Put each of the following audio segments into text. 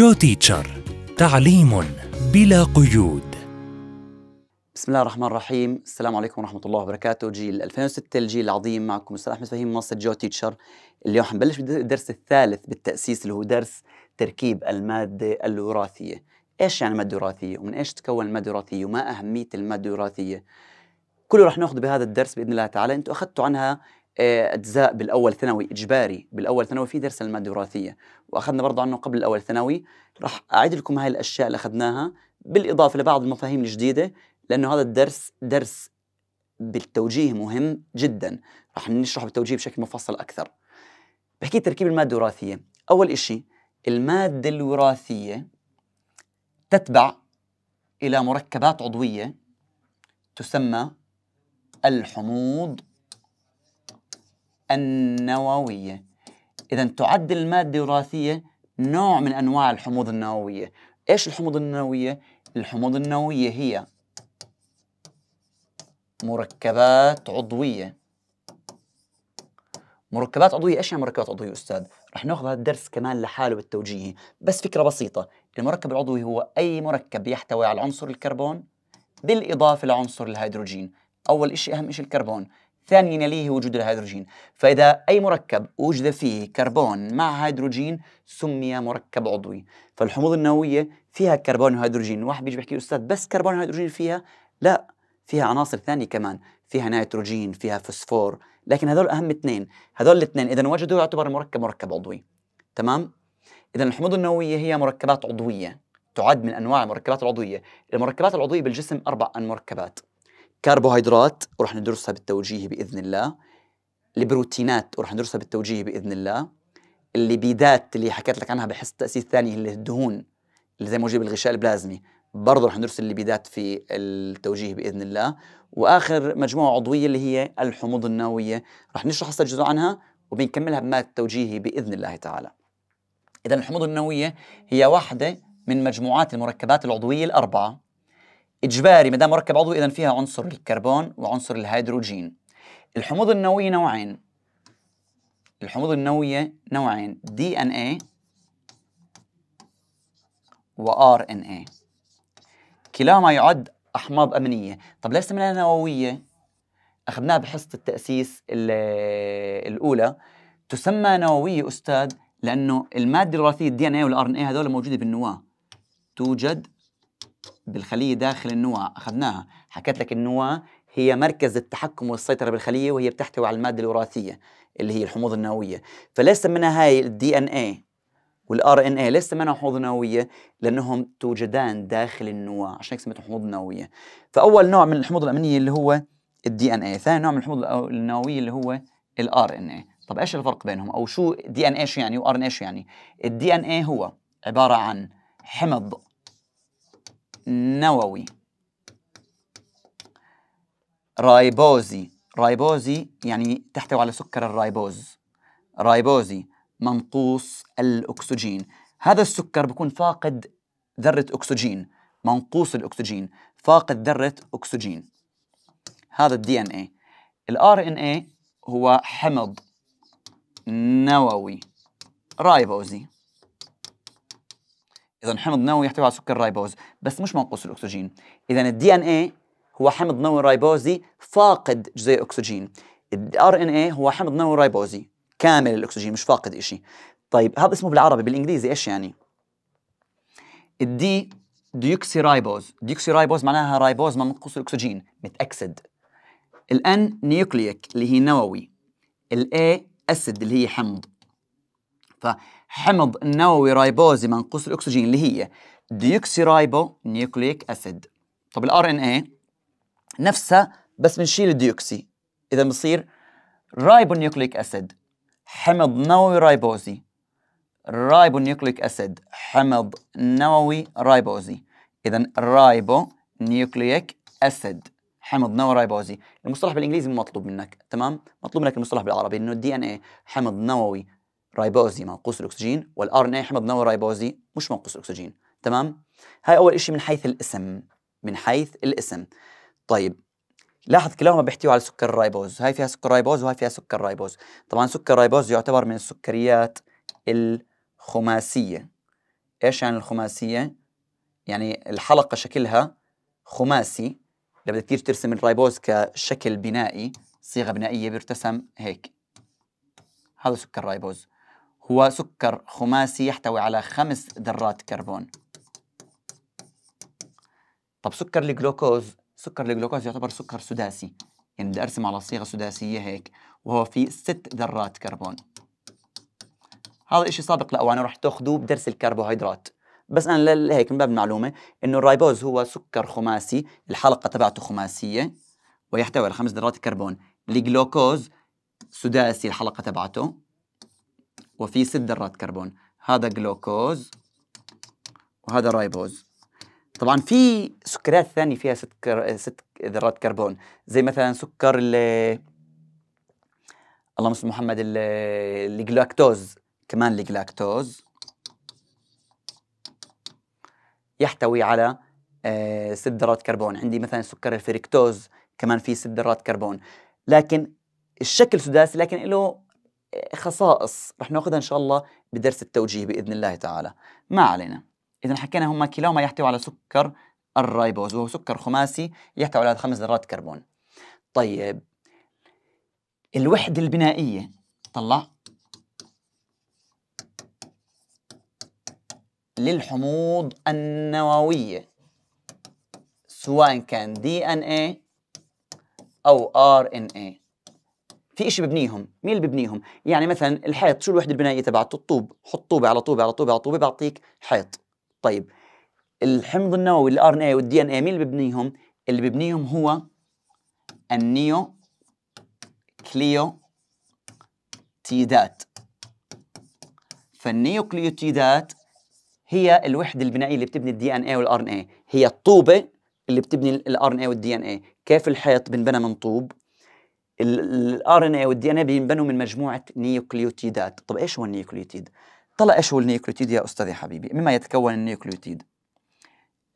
جو تيتشر تعليم بلا قيود بسم الله الرحمن الرحيم السلام عليكم ورحمة الله وبركاته جيل 2006 الجيل العظيم معكم أستاذ أحمد فهيم منصة جو تيتشر اليوم حنبلش بالدرس الثالث بالتأسيس اللي هو درس تركيب المادة الوراثية إيش يعني مادة وراثية ومن إيش تتكون المادة الوراثية وما أهمية المادة الوراثية كله رح ناخذه بهذا الدرس باذن الله تعالى انتم اخذتوا عنها اجزاء بالاول ثانوي اجباري بالاول ثانوي في درس الماده الوراثيه واخذنا برضه عنه قبل الاول ثانوي راح اعيد لكم هاي الاشياء اللي اخذناها بالاضافه لبعض المفاهيم الجديده لانه هذا الدرس درس بالتوجيه مهم جدا راح نشرح بالتوجيه بشكل مفصل اكثر بحكي تركيب الماده الوراثيه اول شيء الماده الوراثيه تتبع الى مركبات عضويه تسمى الحموض النووية إذا تعد المادة الوراثية نوع من أنواع الحموض النووية إيش الحموض النووية؟ الحموض النووية هي مركبات عضوية مركبات عضوية ايش يعني مركبات عضوية استاذ؟ رح ناخذ هذا الدرس كمان لحاله بالتوجيهي، بس فكرة بسيطة، المركب العضوي هو أي مركب يحتوي على عنصر الكربون بالإضافة لعنصر الهيدروجين، أول شيء أهم شيء الكربون، ثانيا يليه وجود الهيدروجين فإذا أي مركب وجد فيه كربون مع هيدروجين سمي مركب عضوي فالحموض النووية فيها كربون وهيدروجين واحد بيجي بيحكي أستاذ بس كربون وهيدروجين فيها لا فيها عناصر ثانية كمان فيها نيتروجين فيها فوسفور لكن هذول أهم اثنين هذول الاثنين إذا وجدوا يعتبر مركب مركب عضوي تمام إذا الحموض النووية هي مركبات عضوية تعد من أنواع المركبات العضوية المركبات العضوية بالجسم أربع مركبات كربوهيدرات ورح ندرسها بالتوجيه باذن الله البروتينات ورح ندرسها بالتوجيه باذن الله الليبيدات اللي حكيت لك عنها بحس التاسيس الثاني اللي الدهون اللي زي موجب الغشاء البلازمي برضه رح ندرس الليبيدات في التوجيه باذن الله واخر مجموعه عضويه اللي هي الحموض النوويه رح نشرح هسه جزء عنها وبنكملها بماده التوجيه باذن الله تعالى اذا الحموض النوويه هي واحده من مجموعات المركبات العضويه الاربعه اجباري ما دام مركب عضوي اذا فيها عنصر الكربون وعنصر الهيدروجين الحموض النوويه نوعين الحموض النوويه نوعين دي ان اي وار ان اي كلاهما يعد احماض امنيه طب ليش سميناها نوويه اخذناها بحصه التاسيس الاولى تسمى نوويه استاذ لانه الماده الوراثيه الدي ان اي والار ان اي هذول موجوده بالنواه توجد بالخليه داخل النواه اخذناها حكيت لك النواه هي مركز التحكم والسيطره بالخليه وهي بتحتوي على الماده الوراثيه اللي هي الحموض النوويه فليس منها هاي الدي ان اي والار ان اي ليس منها حموض نوويه لانهم توجدان داخل النواه عشان هيك سميتهم حموض نوويه فاول نوع من الحموض الامينيه اللي هو الدي ان اي ثاني نوع من الحموض النوويه اللي هو الار ان اي طب ايش الفرق بينهم او شو دي ان اي شو يعني وار ان اي شو يعني الدي ان اي هو عباره عن حمض نووي رايبوزي رايبوزي يعني تحتوي على سكر الرايبوز رايبوزي منقوص الأكسجين هذا السكر بيكون فاقد ذرة أكسجين منقوص الأكسجين فاقد ذرة أكسجين هذا الدي ان اي الار ان اي هو حمض نووي رايبوزي اذا حمض نووي يحتوي على سكر رايبوز بس مش منقوص الاكسجين اذا الدي ان اي هو حمض نووي رايبوزي فاقد جزيء اكسجين الار ان اي هو حمض نووي رايبوزي كامل الاكسجين مش فاقد شيء طيب هذا اسمه بالعربي بالانجليزي ايش يعني الدي ديوكسي رايبوز ديوكسي رايبوز معناها رايبوز منقوص الاكسجين متاكسد الان نيوكليك اللي هي نووي الاي اسيد اللي هي حمض ف حمض النووي رايبوزي منقوص الاكسجين اللي هي ديوكسيرايبو نيوكليك اسيد طب الار ان اي نفسها بس بنشيل الديوكسي اذا بصير رايبو نيوكليك اسيد حمض نووي رايبوزي رايبو نيوكليك اسيد حمض نووي رايبوزي اذا رايبو نيوكليك اسيد حمض نووي رايبوزي المصطلح بالانجليزي مطلوب منك تمام مطلوب منك المصطلح بالعربي انه الدي ان اي حمض نووي رايبوزي منقوص الاكسجين والار ان اي حمض نووي رايبوزي مش منقوص الاكسجين تمام هاي اول شيء من حيث الاسم من حيث الاسم طيب لاحظ كلاهما بيحتوي على سكر الرايبوز هاي فيها سكر رايبوز وهاي فيها سكر رايبوز طبعا سكر رايبوز يعتبر من السكريات الخماسيه ايش يعني الخماسيه يعني الحلقه شكلها خماسي لما بدك تيجي ترسم الرايبوز كشكل بنائي صيغه بنائيه بيرتسم هيك هذا سكر رايبوز هو سكر خماسي يحتوي على خمس ذرات كربون طب سكر الجلوكوز سكر الجلوكوز يعتبر سكر سداسي يعني بدي ارسم على صيغه سداسيه هيك وهو في ست ذرات كربون هذا الشيء سابق لاوانه رح تاخذوه بدرس الكربوهيدرات بس انا لهيك من باب المعلومه انه الرايبوز هو سكر خماسي الحلقه تبعته خماسيه ويحتوي على خمس ذرات كربون الجلوكوز سداسي الحلقه تبعته وفي ست ذرات كربون هذا جلوكوز وهذا رايبوز طبعا في سكريات ثانية فيها ست كر... ست ذرات كربون زي مثلا سكر ال اللهم صل محمد الجلاكتوز كمان الجلاكتوز يحتوي على آه، ست ذرات كربون عندي مثلا سكر الفريكتوز كمان فيه ست ذرات كربون لكن الشكل سداسي لكن له خصائص رح ناخذها ان شاء الله بدرس التوجيه باذن الله تعالى ما علينا اذا حكينا هما كلاهما يحتوي على سكر الرايبوز وهو سكر خماسي يحتوي على خمس ذرات كربون طيب الوحده البنائيه طلع للحموض النوويه سواء كان دي ان اي او ار ان اي في شيء ببنيهم مين اللي ببنيهم يعني مثلا الحيط شو الوحده البنائيه تبعته الطوب حط طوبه على طوبه على طوبه على طوبه بعطيك حيط طيب الحمض النووي الار ان اي والدي ان اي مين اللي ببنيهم اللي ببنيهم هو النيو كليوتيدات فالنيوكليوتيدات هي الوحده البنائيه اللي بتبني الدي ان اي والار ان اي هي الطوبه اللي بتبني الار ان اي والدي ان اي كيف الحيط بنبنى من طوب الار ان اي والدي ان اي بينبنوا من مجموعه نيوكليوتيدات طب ايش هو النيوكليوتيد طلع ايش هو النيوكليوتيد يا استاذي حبيبي مما يتكون النيوكليوتيد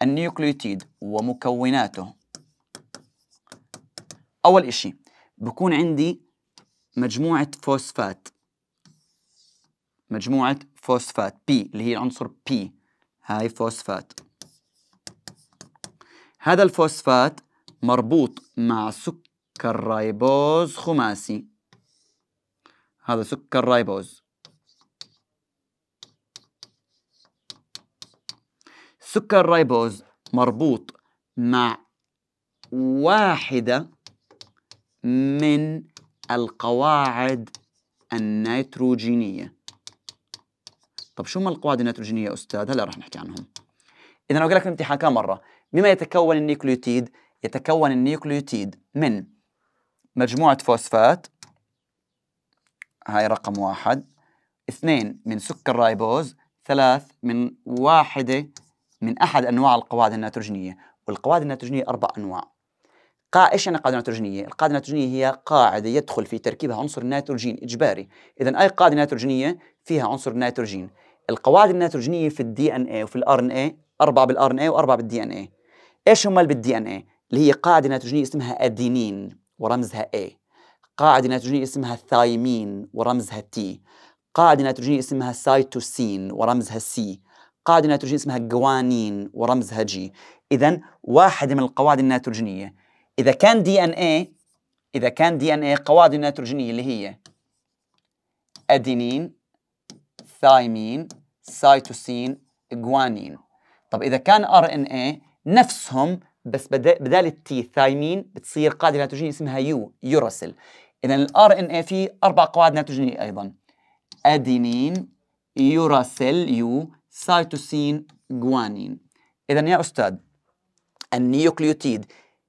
النيوكليوتيد ومكوناته اول شيء بكون عندي مجموعه فوسفات مجموعه فوسفات بي اللي هي عنصر بي هاي فوسفات هذا الفوسفات مربوط مع سكر سكر رايبوز خماسي هذا سكر رايبوز سكر رايبوز مربوط مع واحدة من القواعد النيتروجينية طب شو ما القواعد النيتروجينية أستاذ هلا رح نحكي عنهم إذا أنا قلت لك الامتحان كم مرة مما يتكون النيوكليوتيد يتكون النيوكليوتيد من مجموعة فوسفات هاي رقم واحد اثنين من سكر رايبوز ثلاث من واحدة من أحد أنواع القواعد النيتروجينية والقواعد النيتروجينية أربع أنواع قا... إيش يعني قاعدة نيتروجينية؟ القاعدة النيتروجينية هي قاعدة يدخل في تركيبها عنصر النيتروجين إجباري إذا أي قاعدة نيتروجينية فيها عنصر النيتروجين القواعد النيتروجينية في الدي إن اي وفي الآر إن اي أربعة بالآر إن اي وأربعة بالدي إن اي إيش هم اللي بالدي إن اي؟ اللي هي قاعدة نيتروجينية اسمها أدينين ورمزها A قاعدة نيتروجينية اسمها الثايمين ورمزها T قاعدة نيتروجينية اسمها سايتوسين ورمزها C قاعدة نيتروجينية اسمها جوانين ورمزها جي إذا واحدة من القواعد النيتروجينية إذا كان دي إن إيه إذا كان دي إن إيه قواعد النيتروجينية اللي هي أدينين ثايمين سايتوسين جوانين طب إذا كان ار ان اي نفسهم بس بدال التي ثايمين بتصير قاعده نيتروجينيه اسمها يو يوراسيل اذا الار ان اي في اربع قواعد نيتروجينيه ايضا ادينين يوراسيل يو سايتوسين جوانين اذا يا استاذ النيوكليوتيد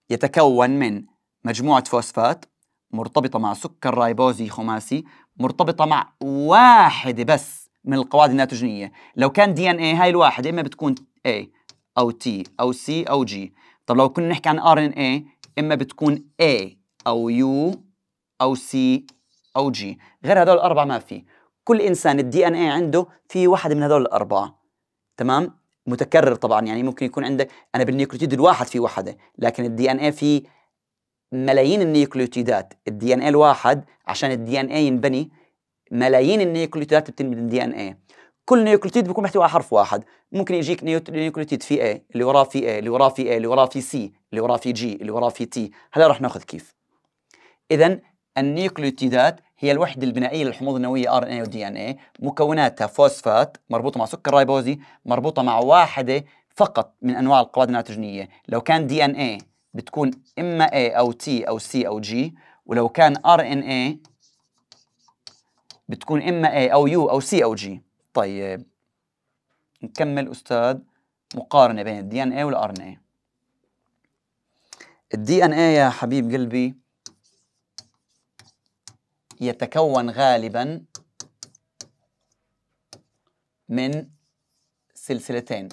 يتكون من مجموعه فوسفات مرتبطه مع سكر رايبوزي خماسي مرتبطه مع واحده بس من القواعد النيتروجينيه لو كان دي ان اي هاي الواحده اما بتكون اي او تي او سي او جي طب لو كنا نحكي عن ار ان اي اما بتكون اي او يو او سي او جي غير هدول الاربعه ما في كل انسان الدي ان اي عنده في واحد من هدول الاربعه تمام متكرر طبعا يعني ممكن يكون عندك انا بالنيوكليوتيد الواحد في وحده لكن الدي ان اي في ملايين النيوكليوتيدات الدي ان اي الواحد عشان الدي ان اي ينبني ملايين النيوكليوتيدات بتنبني الدي ان اي كل نيوكليوتيد بيكون محتوي على حرف واحد ممكن يجيك نيوكليوتيد في A اللي وراه في A اللي وراه في A اللي وراه في C اللي وراه في G اللي وراه في T هلا رح ناخذ كيف اذا النيوكليوتيدات هي الوحدة البنائية للحموض النووية RNA و DNA مكوناتها فوسفات مربوطة مع سكر رايبوزي مربوطة مع واحدة فقط من أنواع القواعد الناتجنية لو كان DNA بتكون إما A أو T أو C أو G ولو كان RNA بتكون إما A أو U أو C أو G طيب نكمل أستاذ مقارنة بين الدي ان اي والار ان اي الدي ان اي يا حبيب قلبي يتكون غالبا من سلسلتين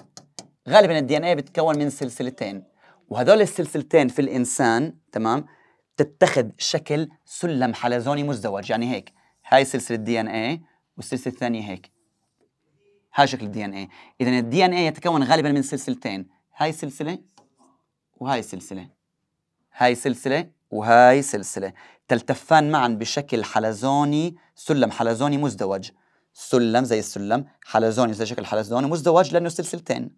غالبا الدي ان اي بتكون من سلسلتين وهذول السلسلتين في الانسان تمام تتخذ شكل سلم حلزوني مزدوج يعني هيك هاي سلسله دي ان اي والسلسله الثانيه هيك هذا شكل الدي ان اي اذا الدي ان اي يتكون غالبا من سلسلتين هاي سلسله وهاي سلسله هاي سلسله وهاي سلسله تلتفان معا بشكل حلزوني سلم حلزوني مزدوج سلم زي السلم حلزوني زي شكل حلزوني مزدوج لانه سلسلتين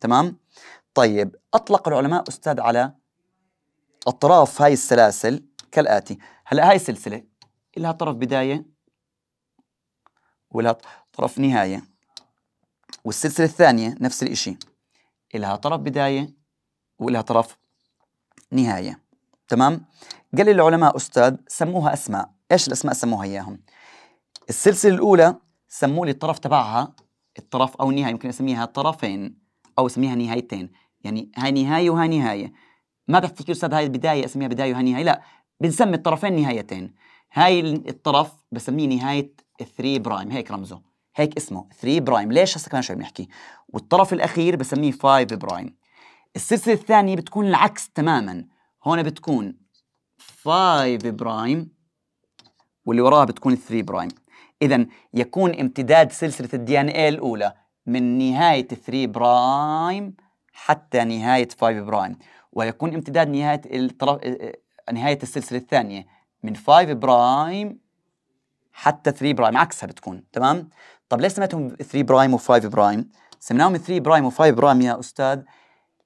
تمام طيب اطلق العلماء استاذ على اطراف هاي السلاسل كالاتي هلا هاي سلسله لها طرف بدايه ولها طرف نهايه والسلسلة الثانية نفس الشيء إلها طرف بداية ولها طرف نهاية تمام قال لي العلماء أستاذ سموها أسماء إيش الأسماء سموها إياهم السلسلة الأولى سموا لي الطرف تبعها الطرف أو النهاية يمكن أسميها طرفين أو أسميها نهايتين يعني هاي نهاية وهاي نهاية ما بحكي أستاذ هاي البدايه أسميها بداية وهاي نهاية لا بنسمي الطرفين نهايتين هاي الطرف بسميه نهاية 3 برايم هيك رمزه هيك اسمه 3 برايم ليش هسه كمان شوي بنحكي والطرف الاخير بسميه 5 برايم السلسله الثانيه بتكون العكس تماما هون بتكون 5 برايم واللي وراها بتكون 3 برايم اذا يكون امتداد سلسله الدي ان اي الاولى من نهايه 3 برايم حتى نهايه 5 برايم ويكون امتداد نهايه الطرف نهايه السلسله الثانيه من 5 برايم حتى 3 برايم عكسها بتكون تمام طب ليش سميتهم 3 برايم و5 برايم؟ سميناهم 3 برايم و5 برايم يا أستاذ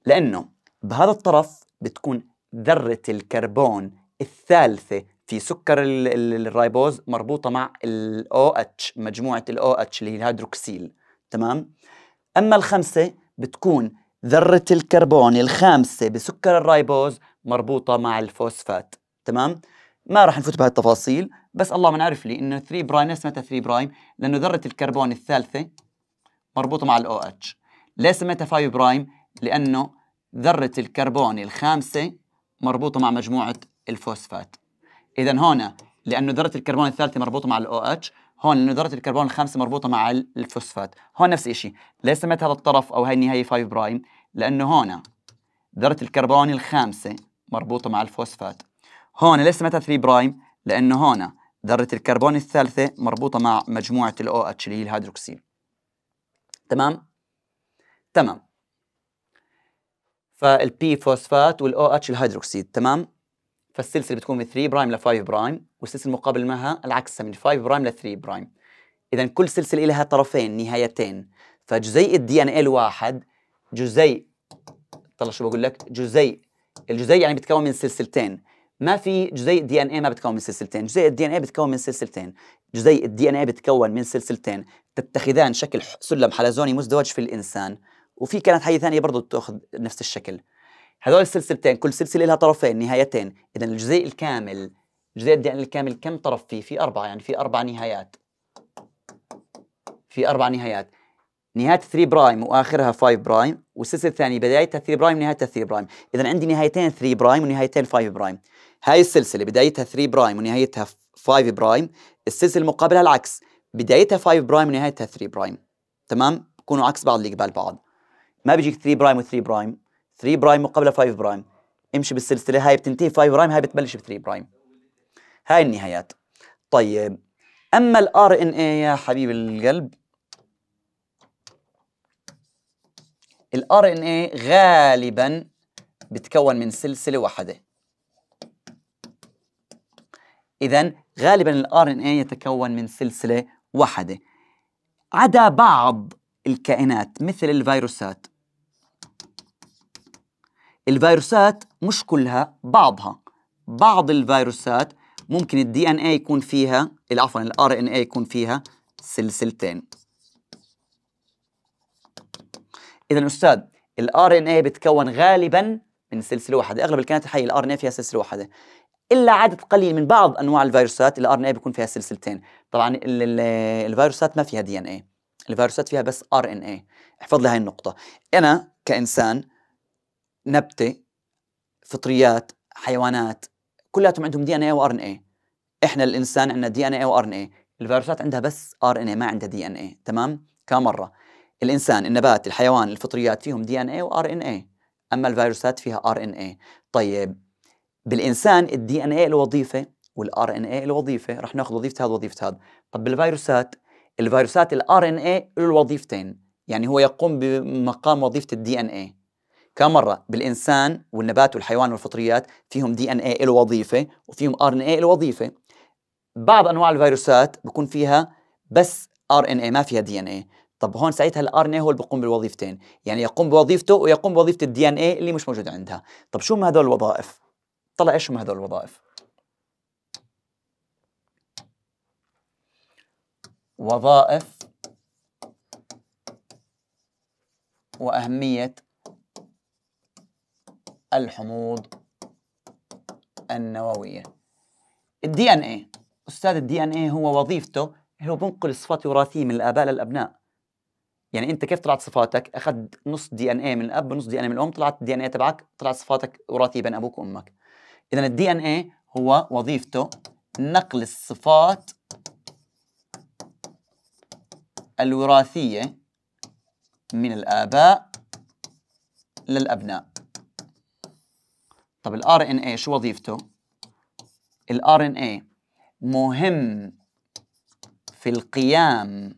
لأنه بهذا الطرف بتكون ذرة الكربون الثالثة في سكر الرايبوز مربوطة مع الاو OH مجموعة الاو OH اللي هي الهيدروكسيل تمام؟ أما الخمسة بتكون ذرة الكربون الخامسة بسكر الرايبوز مربوطة مع الفوسفات تمام؟ ما راح نفوت بهالتفاصيل بس ما نعرف لي انه 3 برايم ليش سميتها 3 برايم؟ لانه ذره الكربون الثالثه مربوطه مع الاو اتش ليش سميتها 5 برايم؟ لانه ذره الكربون الخامسه مربوطه مع مجموعه الفوسفات اذا هون لانه ذره الكربون الثالثه مربوطه مع الاو اتش هون لانه ذره الكربون الخامسه مربوطه مع الفوسفات هون نفس الشيء ليش سميت هذا الطرف او هاي النهايه 5 برايم لانه هون ذره الكربون الخامسه مربوطه مع الفوسفات هون ليش سميتها 3 برايم لانه هون ذرة الكربون الثالثة مربوطة مع مجموعة الـ OH اللي هي الهيدروكسيل تمام؟ تمام فالبي فوسفات والـ OH الهيدروكسيد تمام؟ فالسلسلة بتكون من 3 برايم ل 5 برايم والسلسلة المقابل معها العكس من 5 برايم ل 3 برايم إذا كل سلسلة لها طرفين نهايتين فجزيء الدي ان الواحد جزيء طلع شو بقول لك جزيء الجزيء يعني بيتكون من سلسلتين ما في جزيء الدي ان اي ما بتكون من سلسلتين جزيء الدي ان اي بتكون من سلسلتين جزيء الدي ان اي بتكون من سلسلتين تتخذان شكل سلم حلزوني مزدوج في الانسان وفي كانت حيه ثانيه برضه بتاخذ نفس الشكل هذول السلسلتين كل سلسله لها طرفين نهايتين اذا الجزيء الكامل جزيء الدي ان اي الكامل كم طرف فيه في اربعه يعني في اربع نهايات في اربع نهايات نهايه 3 برايم واخرها 5 برايم والسلسله الثانيه بدايتها 3 برايم نهايتها 3 برايم اذا عندي نهايتين 3 برايم ونهايتين 5 برايم هاي السلسله بدايتها 3 برايم ونهايتها 5 برايم السلسله المقابله العكس بدايتها 5 برايم ونهايتها 3 برايم تمام بكونوا عكس بعض اللي قبال بعض ما بيجيك 3 برايم و3 برايم 3 برايم مقابله 5 برايم امشي بالسلسله هاي بتنتهي 5 برايم هاي بتبلش ب 3 برايم هاي النهايات طيب اما الار ان اي يا حبيب القلب الار ان اي غالبا بتكون من سلسله واحده إذا غالبا ال RNA يتكون من سلسلة واحدة عدا بعض الكائنات مثل الفيروسات الفيروسات مش كلها بعضها بعض الفيروسات ممكن الدي ان اي يكون فيها عفوا الار ان اي يكون فيها سلسلتين اذا استاذ الار ان اي بتكون غالبا من سلسله واحده اغلب الكائنات الحيه الار ان اي فيها سلسله واحده الا عدد قليل من بعض انواع الفيروسات الار ان اي بيكون فيها سلسلتين طبعا الفيروسات ما فيها دي ان اي الفيروسات فيها بس ار ان اي احفظ لي هاي النقطه انا كانسان نبته فطريات حيوانات كلياتهم عندهم دي ان اي وار ان اي احنا الانسان عندنا دي ان اي وار ان اي الفيروسات عندها بس ار ان اي ما عندها دي ان اي تمام كمره الانسان النبات الحيوان الفطريات فيهم دي ان اي وار ان اي اما الفيروسات فيها ار ان اي طيب بالانسان الدي ان اي الوظيفه والار ان اي الوظيفه رح ناخذ وظيفه هذا وظيفه هذا طب بالفيروسات الفيروسات الار ان اي له وظيفتين يعني هو يقوم بمقام وظيفه الدي ان اي كم مره بالانسان والنبات والحيوان والفطريات فيهم دي ان اي الوظيفه وظيفه وفيهم ار ان اي الوظيفه وظيفه بعض انواع الفيروسات بكون فيها بس ار ان اي ما فيها دي ان اي طب هون ساعتها الار ان اي هو اللي بيقوم بالوظيفتين يعني يقوم بوظيفته ويقوم بوظيفه الدي ان اي اللي مش موجود عندها طب شو هم هدول الوظائف طلع ايش هم هذول الوظائف وظائف وأهمية الحموض النووية الدي ان اي استاذ الدي ان اي هو وظيفته هو بنقل الصفات الوراثية من الآباء للأبناء يعني انت كيف طلعت صفاتك اخذت نص دي ان اي من الاب ونص دي ان اي من الام طلعت الدي ان اي تبعك طلعت صفاتك وراثيه بين ابوك وامك إذا الدي إن إيه هو وظيفته نقل الصفات الوراثية من الآباء للأبناء طب ان اي شو وظيفته؟ ان اي مهم في القيام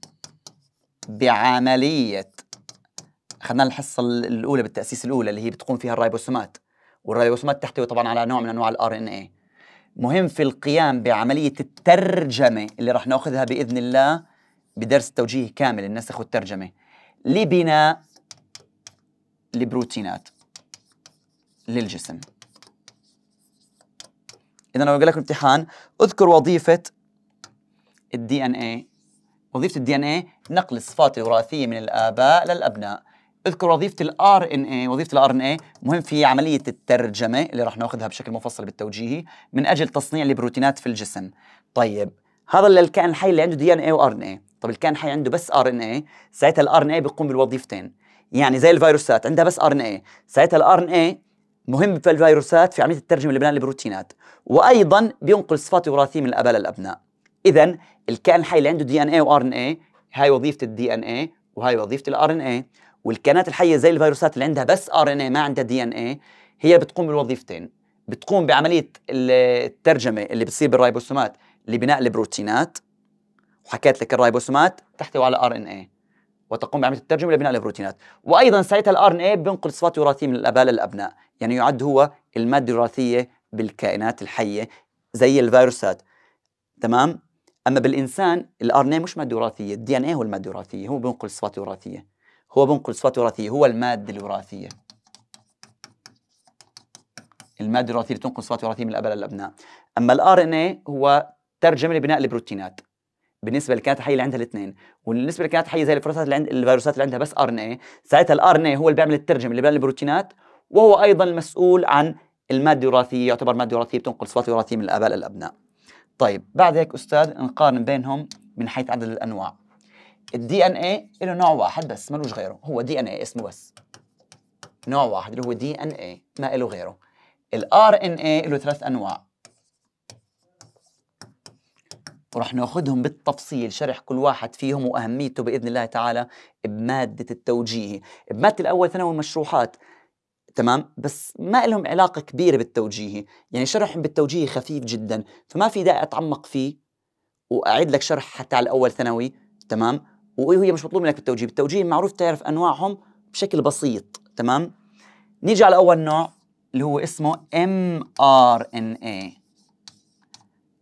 بعملية اخذنا الحصة الأولى بالتأسيس الأولى اللي هي بتقوم فيها الرايبوسومات والريبوسومات تحتوي طبعا على نوع من انواع الار ان اي مهم في القيام بعمليه الترجمه اللي راح ناخذها باذن الله بدرس توجيه كامل النسخ والترجمه لبناء البروتينات للجسم اذا انا بقول لكم امتحان اذكر وظيفه الدي ان اي وظيفه الدي ان اي نقل الصفات الوراثيه من الاباء للابناء اذكر وظيفه الار ان اي وظيفه الار ان اي مهم في عمليه الترجمه اللي راح ناخذها بشكل مفصل بالتوجيهي من اجل تصنيع البروتينات في الجسم طيب هذا الكائن الحي اللي عنده دي ان اي وار ان اي طب الكائن الحي عنده بس ار ان اي ساعتها الار ان اي بيقوم بالوظيفتين يعني زي الفيروسات عندها بس ار ان اي ساعتها الار ان اي مهم في الفيروسات في عمليه الترجمه لبناء البروتينات وايضا بينقل الصفات الوراثيه من الاباء للابناء اذا الكائن الحي اللي عنده دي ان اي وار ان اي هاي وظيفه الدي ان اي وهاي وظيفه الار ان اي والكائنات الحيه زي الفيروسات اللي عندها بس ار ان اي ما عندها دي ان اي هي بتقوم بالوظيفتين بتقوم بعمليه الترجمه اللي بتصير بالرايبوسومات لبناء البروتينات وحكيت لك الرايبوسومات تحتوي على ار ان اي وتقوم بعمليه الترجمه لبناء البروتينات وايضا ساعتها الار ان اي بينقل صفات وراثيه من الاباء للابناء يعني يعد هو الماده الوراثيه بالكائنات الحيه زي الفيروسات تمام اما بالانسان الار ان اي مش ماده وراثيه الدي ان اي هو الماده الوراثيه هو بينقل صفات وراثيه هو بنقل صفات وراثية هو المادة الوراثية المادة الوراثية اللي تنقل صفات وراثية من الأب للأبناء أما الار ان اي هو ترجمة لبناء البروتينات بالنسبه للكائنات الحيه اللي عندها الاثنين وبالنسبه للكائنات الحيه زي الفيروسات اللي عند الفيروسات اللي عندها بس ار ان اي ساعتها الار ان اي هو اللي بيعمل الترجمه اللي بيعمل البروتينات وهو ايضا المسؤول عن الماده الوراثيه يعتبر ماده وراثيه بتنقل صفات وراثيه من الاباء للابناء طيب بعد هيك استاذ نقارن بينهم من حيث عدد الانواع الدي ان اي له نوع واحد بس ملوش غيره هو دي ان اي اسمه بس نوع واحد اللي هو دي ان اي ما له غيره الار ان اي له ثلاث انواع ورح ناخذهم بالتفصيل شرح كل واحد فيهم واهميته باذن الله تعالى بماده التوجيه بماده الاول ثانوي المشروحات تمام بس ما لهم علاقة كبيرة بالتوجيه يعني شرحهم بالتوجيه خفيف جدا فما في داعي أتعمق فيه وأعيد لك شرح حتى على الأول ثانوي تمام وهي مش مطلوب منك بالتوجيه بالتوجيه معروف تعرف انواعهم بشكل بسيط تمام نيجي على اول نوع اللي هو اسمه ام ار ان اي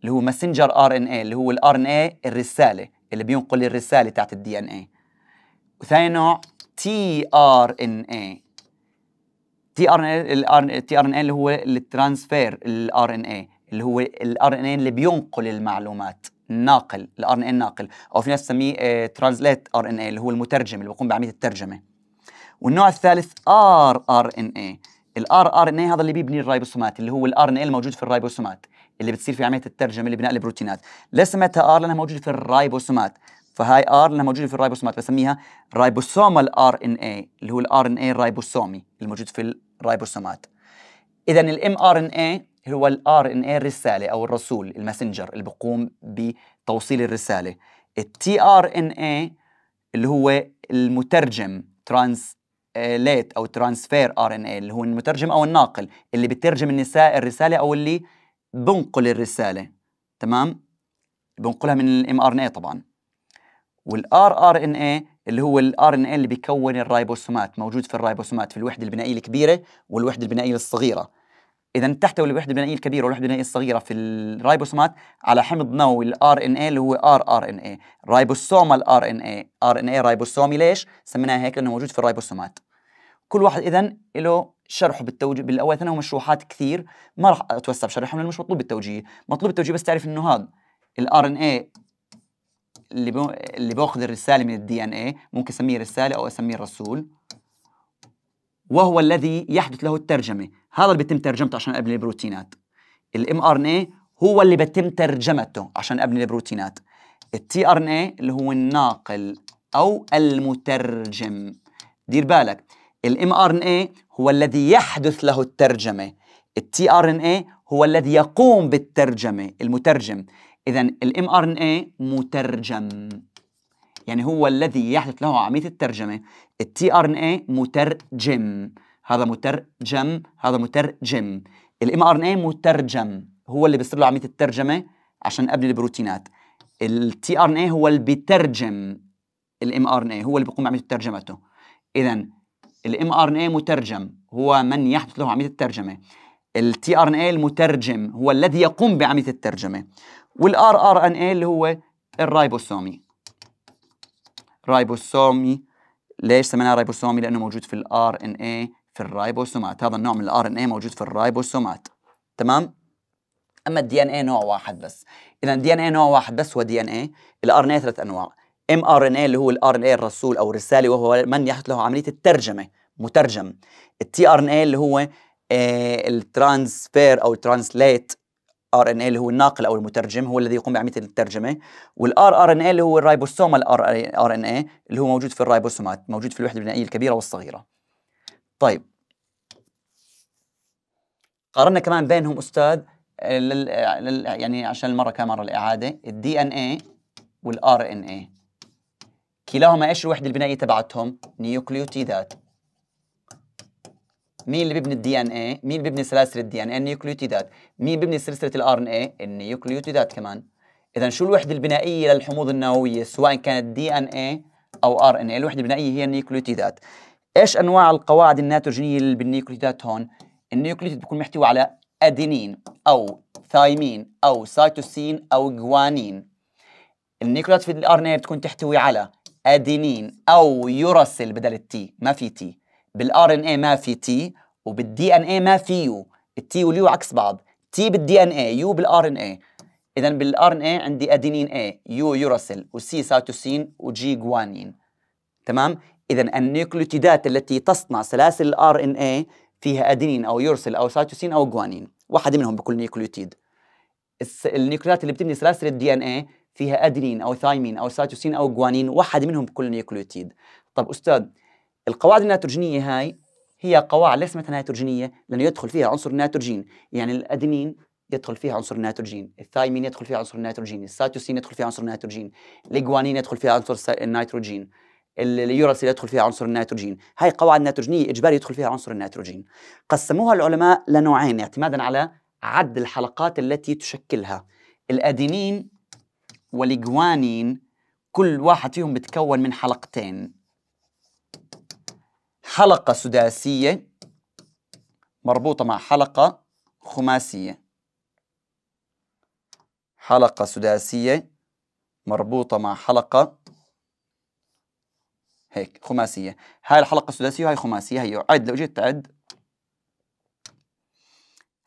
اللي هو ماسنجر ار ان اي اللي هو الار ان اي الرساله اللي بينقل الرساله تاعت الدي ان اي وثاني نوع تي ار ان اي تي ار ان اي تي ار ان اي اللي هو الترانسفير الار ان اي اللي هو الار ان اي اللي بينقل المعلومات ناقل الار ان اي الناقل او في ناس تسميه آه، ترانزليت ار ان اي اللي هو المترجم اللي بيقوم بعمليه الترجمه والنوع الثالث ار ار ان اي الار ار ان اي هذا اللي بيبني الرايبوسومات اللي هو الار ان اي الموجود في الرايبوسومات اللي بتصير في عمليه الترجمه لبناء البروتينات ليش سميتها ار لانها موجوده في الرايبوسومات فهاي ار لانها موجوده في الرايبوسومات بسميها رايبوسومال ار ان اي اللي هو الار ان اي الرايبوسومي الموجود في الرايبوسومات اذا الام ار ان اي هو الار ان اي الرساله او الرسول الماسنجر اللي بقوم بتوصيل الرساله التي ار ان اي اللي هو المترجم ترانسليت آه، او ترانسفير ار ان اي اللي هو المترجم او الناقل اللي بترجم النساء الرساله او اللي بنقل الرساله تمام بنقلها من الام ار ان اي طبعا والار ار ان اي اللي هو الار ان اي اللي بيكون الرايبوسومات موجود في الرايبوسومات في الوحده البنائيه الكبيره والوحده البنائيه الصغيره اذا تحتوي الوحده البنائيه الكبيره والوحده البنائيه الصغيره في الرايبوسومات على حمض نووي الار ان اي اللي هو ار ار ان اي رايبوسوم ار ان اي ار ان اي رايبوسومي ليش سميناها هيك لانه موجود في الرايبوسومات كل واحد اذا له شرحه بالتوجيه بالاول ثانوي مشروحات كثير ما راح اتوسع بشرحهم لانه مش مطلوب التوجيه مطلوب التوجيه بس تعرف انه هذا الار ان اي اللي بو... اللي باخذ الرساله من الدي ان اي ممكن اسميه رساله او اسميه رسول وهو الذي يحدث له الترجمه هذا اللي بتم ترجمته عشان ابني البروتينات الام ار ان اي هو اللي بتم ترجمته عشان ابني البروتينات التي ار ان اي اللي هو الناقل او المترجم دير بالك الام ار ان اي هو الذي يحدث له الترجمه التي ار ان اي هو الذي يقوم بالترجمه المترجم اذا الام ار ان اي مترجم يعني هو الذي يحدث له عملية الترجمة التي ار ان اي مترجم هذا مترجم هذا مترجم الام ار ان اي مترجم هو اللي بيصير له عملية الترجمة عشان قبل البروتينات التي ار ان اي هو اللي بيترجم الام ار ان اي هو اللي بيقوم بعملية ترجمته اذا الام ار ان اي مترجم هو من يحدث له عملية الترجمة التي ار ان اي المترجم هو الذي يقوم بعملية الترجمة والار ار ان اي اللي هو الرايبوسومي رايبوسومي ليش سميناه رايبوسومي لانه موجود في الار ان اي في الرايبوسومات هذا النوع من الار ان اي موجود في الرايبوسومات تمام اما الدي ان اي نوع واحد بس اذا الدي ان اي نوع واحد بس هو دي ان اي الار ان اي ثلاث انواع ام ار ان اي اللي هو الار ان اي الرسول او الرساله وهو من يحدث له عمليه الترجمه مترجم التي ار ان اي اللي هو آه، الترانسفير او ترانسليت ار ان اي اللي هو الناقل او المترجم هو الذي يقوم بعمليه الترجمه والار ار ان اي اللي هو الرايبوسوم الار ان اي اللي هو موجود في الرايبوسومات موجود في الوحده البنائيه الكبيره والصغيره طيب قارنا كمان بينهم استاذ لل... لل... يعني عشان المره كمان مره الاعاده الدي ان اي والار ان اي كلاهما ايش الوحده البنائيه تبعتهم نيوكليوتيدات مين اللي بيبني الدي ان اي مين بيبني سلاسل الدي ان اي النيوكليوتيدات مين بيبني سلسله الار ان اي النيوكليوتيدات كمان اذا شو الوحده البنائيه للحموض النوويه سواء كانت دي ان اي او ار ان اي الوحده البنائيه هي النيوكليوتيدات ايش انواع القواعد الناتروجينيه اللي بالنيوكليوتيدات هون النيوكليوتيد بيكون محتوي على ادينين او ثايمين او سيتوسين او جوانين النيوكليوتيد في الار ان اي بتكون تحتوي على ادينين او يوراسيل بدل التي ما في تي بالار ان اي ما في تي وبالدي ان اي ما في يو التي واليو عكس بعض تي بالدي ان اي يو بالار ان اي اذا بالار ان اي عندي ادينين اي يو يوراسيل وسي ساتوسين وجي جوانين تمام اذا النيوكليوتيدات التي تصنع سلاسل الار ان اي فيها ادينين او يوراسيل او ساتوسين او جوانين واحد منهم بكل نيوكليوتيد النيوكليات اللي بتبني سلاسل الدي ان اي فيها ادينين او ثايمين او ساتوسين او جوانين واحد منهم بكل نيوكليوتيد طب استاذ القواعد النيتروجينية هاي هي قواعد ليس اسمها نيتروجينية لأنه يدخل فيها عنصر النيتروجين يعني الأدمين يدخل فيها عنصر النيتروجين الثايمين يدخل فيها عنصر النيتروجين السيتوسين يدخل فيها عنصر النيتروجين الإجوانين يدخل فيها عنصر النيتروجين اليوراسيل يدخل فيها عنصر النيتروجين هاي قواعد نيتروجينية إجباري يدخل فيها عنصر النيتروجين قسموها العلماء لنوعين اعتمادا على عد الحلقات التي تشكلها الأدينين والإجوانين كل واحد فيهم بتكون من حلقتين حلقة سداسية مربوطة مع حلقة خماسية حلقة سداسية مربوطة مع حلقة هيك خماسية هاي الحلقة السداسية وهاي خماسية هي عد لو جيت تعد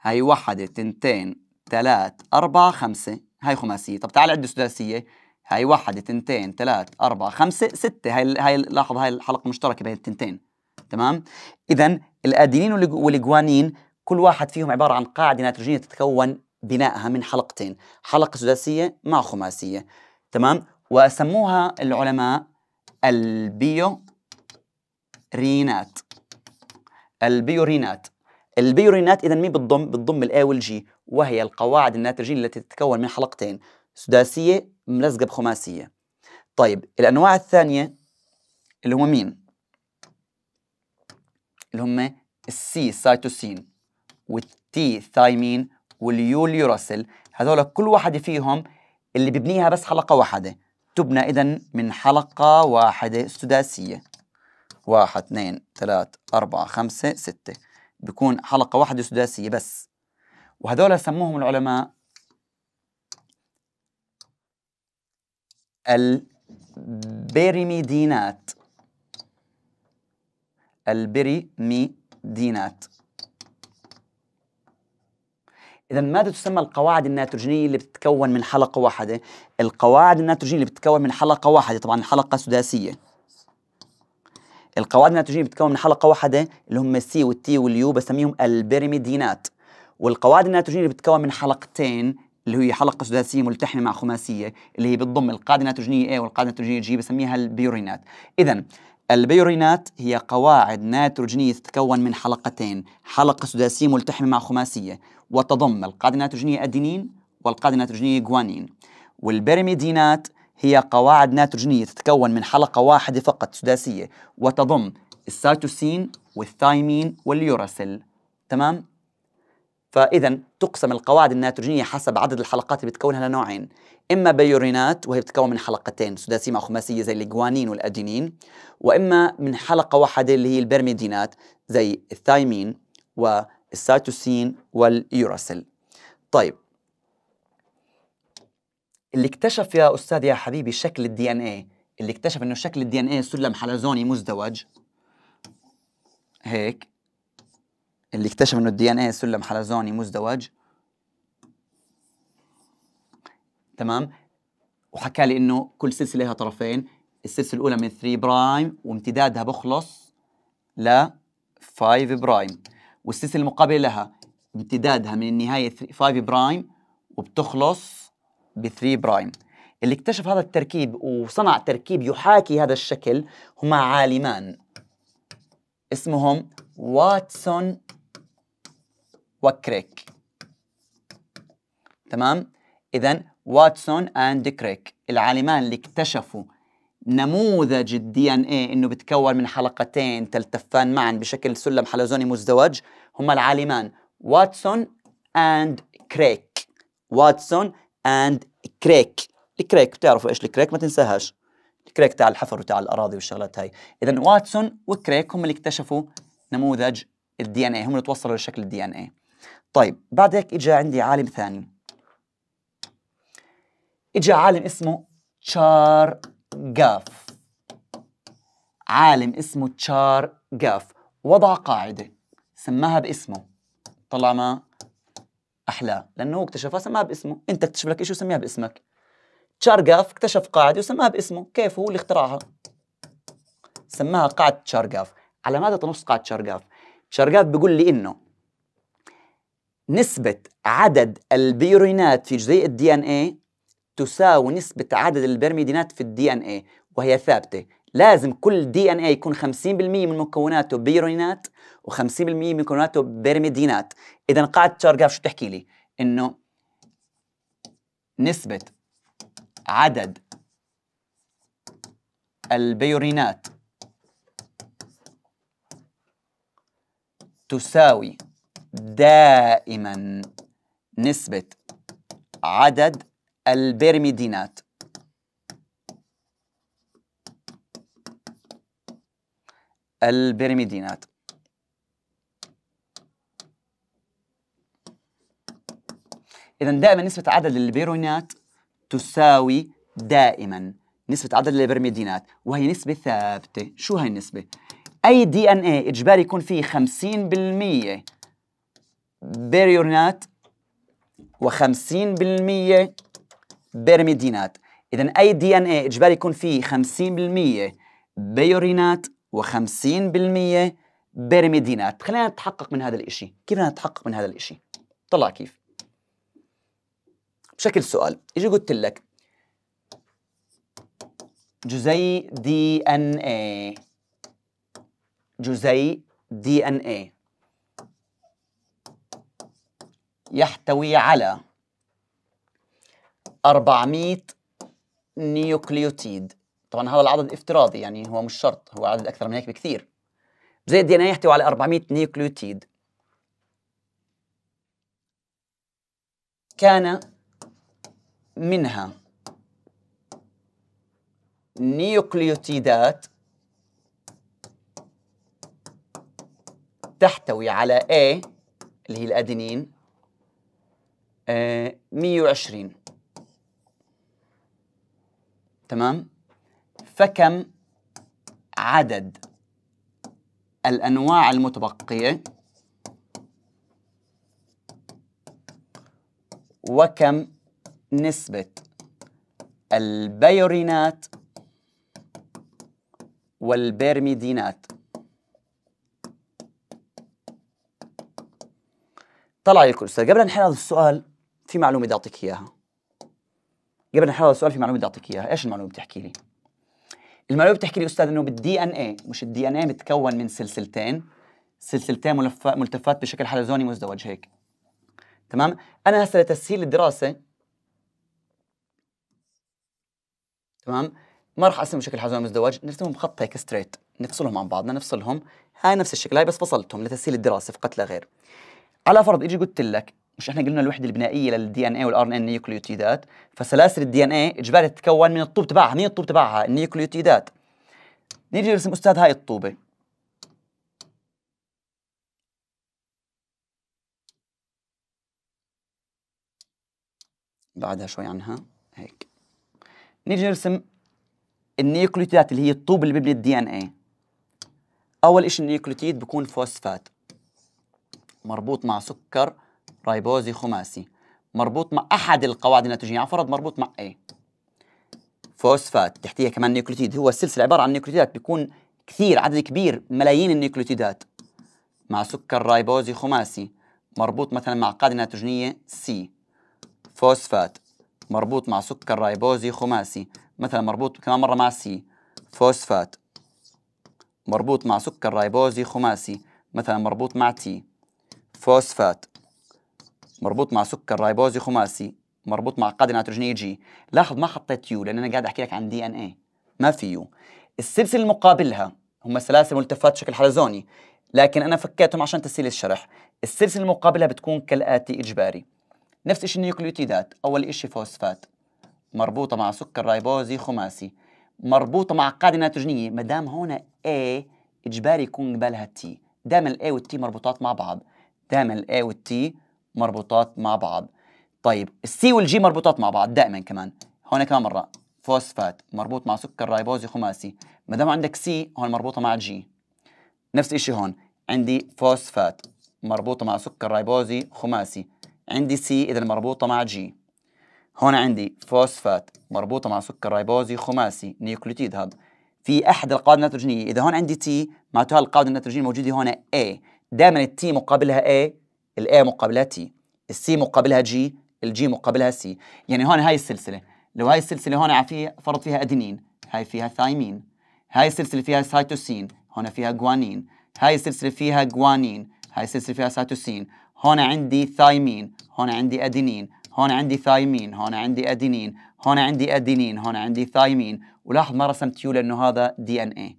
هاي واحدة تنتين ثلاث أربعة خمسة هاي خماسية طب تعال عد سداسية هاي واحدة تنتين ثلاث أربعة خمسة ستة هاي هاي لاحظ هاي الحلقة مشتركة بين التنتين تمام اذا الادينين والجوانين كل واحد فيهم عباره عن قاعده نيتروجينيه تتكون بنائها من حلقتين حلقه سداسيه مع خماسيه تمام وسموها العلماء البيو رينات البيورينات البيورينات اذا مين بتضم بتضم الاي والجي وهي القواعد الناتجين التي تتكون من حلقتين سداسيه ملزقه بخماسيه طيب الانواع الثانيه اللي هو مين اللي هم السي سايتوسين والتي ثايمين واليو اليوراسيل هذول كل واحد فيهم اللي ببنيها بس حلقة واحدة تبنى إذا من حلقة واحدة سداسية واحد اثنين ثلاث أربعة خمسة ستة بكون حلقة واحدة سداسية بس وهذول سموهم العلماء البيريميدينات البري مي دينات إذا ماذا تسمى القواعد الناتروجينية اللي بتتكون من حلقة واحدة؟ القواعد الناتروجينية اللي بتتكون من حلقة واحدة طبعا الحلقة سداسية القواعد اللي بتتكون من حلقة واحدة اللي هم السي والتي واليو بسميهم البيرميدينات والقواعد الناتروجينية اللي بتتكون من حلقتين اللي هي حلقة سداسية ملتحمة مع خماسية اللي هي بتضم القاعدة الناتروجينية A والقاعدة الناتروجينية G بسميها البيورينات إذا البيورينات هي قواعد نيتروجينية تتكون من حلقتين حلقة سداسية ملتحمة مع خماسية وتضم القاعدة النيتروجينية أدينين والقاعدة النيتروجينية جوانين والبيراميدينات هي قواعد نيتروجينية تتكون من حلقة واحدة فقط سداسية وتضم السيتوسين والثايمين واليوراسيل تمام فاذا تقسم القواعد النيتروجينيه حسب عدد الحلقات اللي بتكونها لنوعين اما بيورينات وهي بتتكون من حلقتين سداسيه مع خماسيه زي الجوانين والادينين واما من حلقه واحده اللي هي البرميدينات زي الثايمين والسيتوسين واليوراسيل طيب اللي اكتشف يا استاذ يا حبيبي شكل الدي ان اي اللي اكتشف انه شكل الدي ان اي سلم حلزوني مزدوج هيك اللي اكتشف انه الدي ان ايه سلم حلزوني مزدوج تمام وحكى لي انه كل سلسله لها طرفين السلسله الاولى من 3 برايم وامتدادها بخلص ل 5 برايم والسلسله المقابله لها امتدادها من النهايه 5 برايم وبتخلص ب 3 برايم اللي اكتشف هذا التركيب وصنع تركيب يحاكي هذا الشكل هما عالمان اسمهم واتسون وكريك تمام اذا واتسون اند كريك العالمان اللي اكتشفوا نموذج الدي ان اي انه بتكون من حلقتين تلتفان معا بشكل سلم حلزوني مزدوج هما العالمان واتسون اند كريك واتسون اند كريك الكريك بتعرفوا ايش الكريك ما تنساهاش الكريك تاع الحفر وتاع الاراضي والشغلات هاي اذا واتسون وكريك هم اللي اكتشفوا نموذج الدي ان اي هم اللي توصلوا لشكل الدي ان اي طيب بعد هيك اجى عندي عالم ثاني اجى عالم اسمه تشار جاف عالم اسمه تشار جاف وضع قاعدة سماها باسمه طلع ما أحلى لأنه هو اكتشفها سماها باسمه أنت اكتشف لك شيء وسميها باسمك تشار جاف اكتشف قاعدة وسماها باسمه كيف هو اللي اخترعها سماها قاعدة تشار جاف على ماذا تنص قاعدة تشار جاف تشار جاف بيقول لي إنه نسبة عدد البيرينات في جزيء الدي ان اي تساوي نسبة عدد البرميدينات في الدي ان اي وهي ثابتة لازم كل دي ان اي يكون 50% من مكوناته بيرينات و50% من مكوناته برميدينات اذا قاعدة شارجاف شو تحكي لي انه نسبة عدد البيرينات تساوي دائما نسبة عدد البرميدينات البرميدينات إذا دائما نسبة عدد البيرونات تساوي دائما نسبة عدد البرميدينات وهي نسبة ثابتة، شو هاي النسبة؟ أي دي إن إيه إجباري يكون فيه 50% بيريونات و50% بيرميدينات اذا اي دي ان اي اجباري يكون فيه 50% بيورينات و50% بيرميدينات خلينا نتحقق من هذا الشيء كيف بدنا نتحقق من هذا الشيء طلع كيف بشكل سؤال اجي قلت لك جزيء دي ان اي جزيء دي ان اي يحتوي على 400 نيوكليوتيد طبعا هذا العدد افتراضي يعني هو مش شرط هو عدد اكثر من هيك بكثير زي الدي ان إيه يحتوي على 400 نيوكليوتيد كان منها نيوكليوتيدات تحتوي على A اللي هي الأدينين 120 تمام فكم عدد الأنواع المتبقية وكم نسبة البيورينات والبيرميدينات طلع لكم استاذ قبل أن نحل هذا السؤال في معلومه بدي اعطيك اياها قبل نحل هذا السؤال في معلومه بدي اعطيك اياها ايش المعلومه بتحكي لي المعلومه بتحكي لي استاذ انه بالدي ان اي مش الدي ان اي متكون من سلسلتين سلسلتين ملف... ملتفات بشكل حلزوني مزدوج هيك تمام انا هسه لتسهيل الدراسه تمام ما راح أرسمهم بشكل حلزوني مزدوج نرسمهم بخط هيك ستريت نفصلهم عن بعضنا نفصلهم هاي نفس الشكل هاي بس فصلتهم لتسهيل الدراسه فقط لا غير على فرض اجي قلت لك مش احنا قلنا الوحده البنائيه للدي ان اي والار ان نيوكليوتيدات فسلاسل الدي ان اي اجباري تتكون من الطوب تبعها مين الطوب تبعها النيوكليوتيدات نيجي نرسم استاذ هاي الطوبه بعدها شوي عنها هيك نيجي نرسم النيوكليوتيدات اللي هي الطوب اللي بيبني الدي ان اي اول شيء النيوكليوتيد بكون فوسفات مربوط مع سكر رايبوزي خماسي مربوط مع أحد القواعد النيتروجينية يعني فرض مربوط مع ايه فوسفات تحتيها كمان نيوكليوتيد هو السلسلة عبارة عن نيوكليوتيدات بيكون كثير عدد كبير ملايين النيوكليوتيدات مع سكر رايبوزي خماسي مربوط مثلا مع قاعدة نيتروجينية سي فوسفات مربوط مع سكر رايبوزي خماسي مثلا مربوط كمان مرة مع سي فوسفات مربوط مع سكر رايبوزي خماسي مثلا مربوط مع تي فوسفات مربوط مع سكر رايبوزي خماسي مربوط مع قاعده نيتروجينيه جي لاحظ ما حطيت يو لان انا قاعد احكي لك عن دي ان اي ما في يو السلسله اللي مقابلها هم سلاسل ملتفات شكل حلزوني لكن انا فكيتهم عشان تسهيل الشرح السلسله اللي مقابلها بتكون كالاتي اجباري نفس الشيء النيوكليوتيدات اول شيء فوسفات مربوطه مع سكر رايبوزي خماسي مربوطه مع قاعده نيتروجينيه e. ما دام هون اي اجباري يكون قبالها تي دائما الاي والتي مربوطات مع بعض دائما الاي والتي مربوطات مع بعض طيب السي والجي مربوطات مع بعض دائما كمان هون كمان مره فوسفات مربوط مع سكر رايبوزي خماسي ما دام عندك سي هون مربوطه مع جي نفس الشيء هون عندي فوسفات مربوطه مع سكر رايبوزي خماسي عندي سي اذا مربوطه مع جي هون عندي فوسفات مربوطه مع سكر رايبوزي خماسي نيوكليوتيد هذا في احد القاعده النيتروجينيه اذا هون عندي تي معناته القاعده النيتروجينيه الموجوده هون A دائما التي مقابلها A الاي مقابلها تي السي مقابلها جي الجي مقابلها سي يعني هون هاي السلسله لو هاي السلسله هون عفي فرض فيها ادينين هاي فيها ثايمين هاي السلسله فيها سايتوسين هون فيها جوانين هاي السلسله فيها جوانين هاي السلسله فيها سايتوسين هون عندي ثايمين هون عندي ادينين هون عندي ثايمين هون عندي ادينين هون عندي ادينين هون عندي ثايمين ولاحظ ما رسمت يو لانه هذا دي ان اي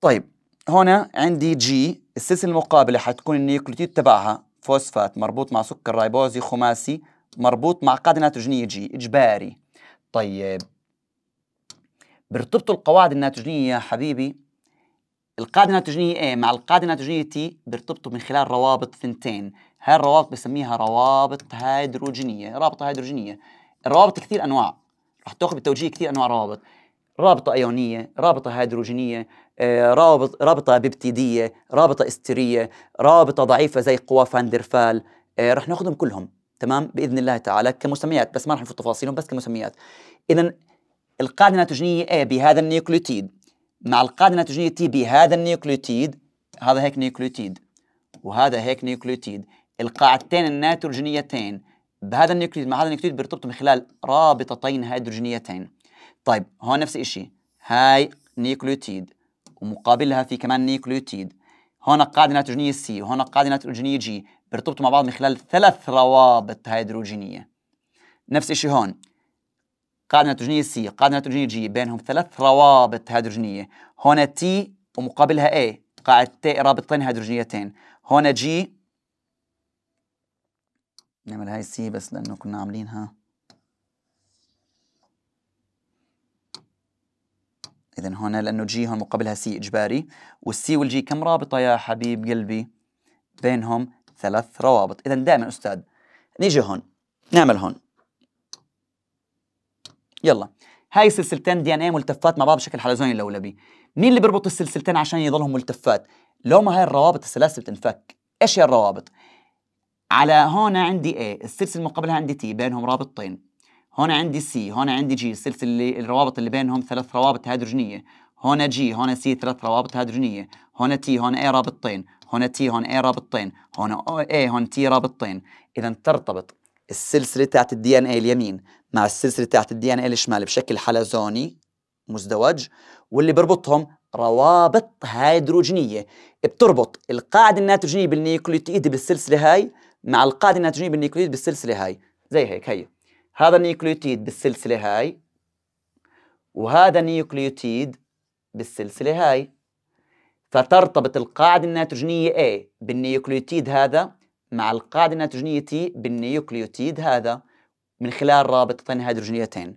طيب هنا عندي جي السلسله المقابله حتكون النيوكليوتيد تبعها فوسفات مربوط مع سكر رايبوزي خماسي مربوط مع قاعده نيتروجينيه جي اجباري طيب بيرتبطوا القواعد النيتروجينيه يا حبيبي القاعده النيتروجينيه A مع القاعده النيتروجينيه T بيرتبطوا من خلال روابط ثنتين هاي الروابط بسميها روابط هيدروجينيه رابطه هيدروجينيه الروابط كثير انواع رح تاخذ بالتوجيه كثير انواع روابط رابطه ايونيه رابطه هيدروجينيه آه، رابط رابطه ببتيديه رابطه استريه رابطه ضعيفه زي قوى فاندرفال آه، رح ناخذهم كلهم تمام باذن الله تعالى كمسميات بس ما رح نفوت تفاصيلهم بس كمسميات اذا القاعده النيتروجينيه A بهذا النيوكليوتيد مع القاعده النيتروجينيه T بهذا النيوكليوتيد هذا هيك نيوكليوتيد وهذا هيك نيوكليوتيد القاعدتين النيتروجينيتين بهذا النيوكليوتيد مع هذا النيوكليوتيد بيرتبطوا من خلال رابطتين هيدروجينيتين طيب هون نفس الشيء هاي نيوكليوتيد ومقابلها في كمان نيوكليوتيد هون قاعدة نيتروجينية سي وهون قاعدة نيتروجينية جي بيرتبطوا مع بعض من خلال ثلاث روابط هيدروجينية نفس الشيء هون قاعدة نيتروجينية سي قاعدة نيتروجينية جي بينهم ثلاث روابط هيدروجينية هون تي ومقابلها اي قاعدة تي رابطتين هيدروجينيتين هون جي نعمل هاي سي بس لأنه كنا عاملينها إذا هنا لأنه جي هون مقابلها سي إجباري والسي والجي كم رابطة يا حبيب قلبي؟ بينهم ثلاث روابط إذا دائما أستاذ نيجي هون نعمل هون يلا هاي السلسلتين دي ان اي ملتفات مع بعض بشكل حلزوني لولبي مين اللي بيربط السلسلتين عشان يضلهم ملتفات لو ما هاي الروابط السلاسل بتنفك ايش هي الروابط على هون عندي ايه السلسله المقابلها عندي تي بينهم رابطين هون عندي سي هون عندي جي السلسله اللي الروابط اللي بينهم ثلاث روابط هيدروجينيه هون جي هون سي ثلاث روابط هيدروجينيه هون تي هون اي رابطين هون تي هون اي رابطين هون اي هون تي رابطين اذا ترتبط السلسله تاعت الدي ان اي اليمين مع السلسله تاعت الدي ان اي الشمال بشكل حلزوني مزدوج واللي بربطهم روابط هيدروجينيه بتربط القاعده الناتروجينية بالنيوكليوتيد بالسلسله هاي مع القاعده الناتروجينية بالنيوكليوتيد بالسلسله هاي زي هيك هي هذا النيوكليوتيد بالسلسلة هاي وهذا النيوكليوتيد بالسلسلة هاي فترتبط القاعدة الناتروجينية A بالنيوكليوتيد هذا مع القاعدة الناتروجينية T بالنيوكليوتيد هذا من خلال رابطتين هيدروجينيتين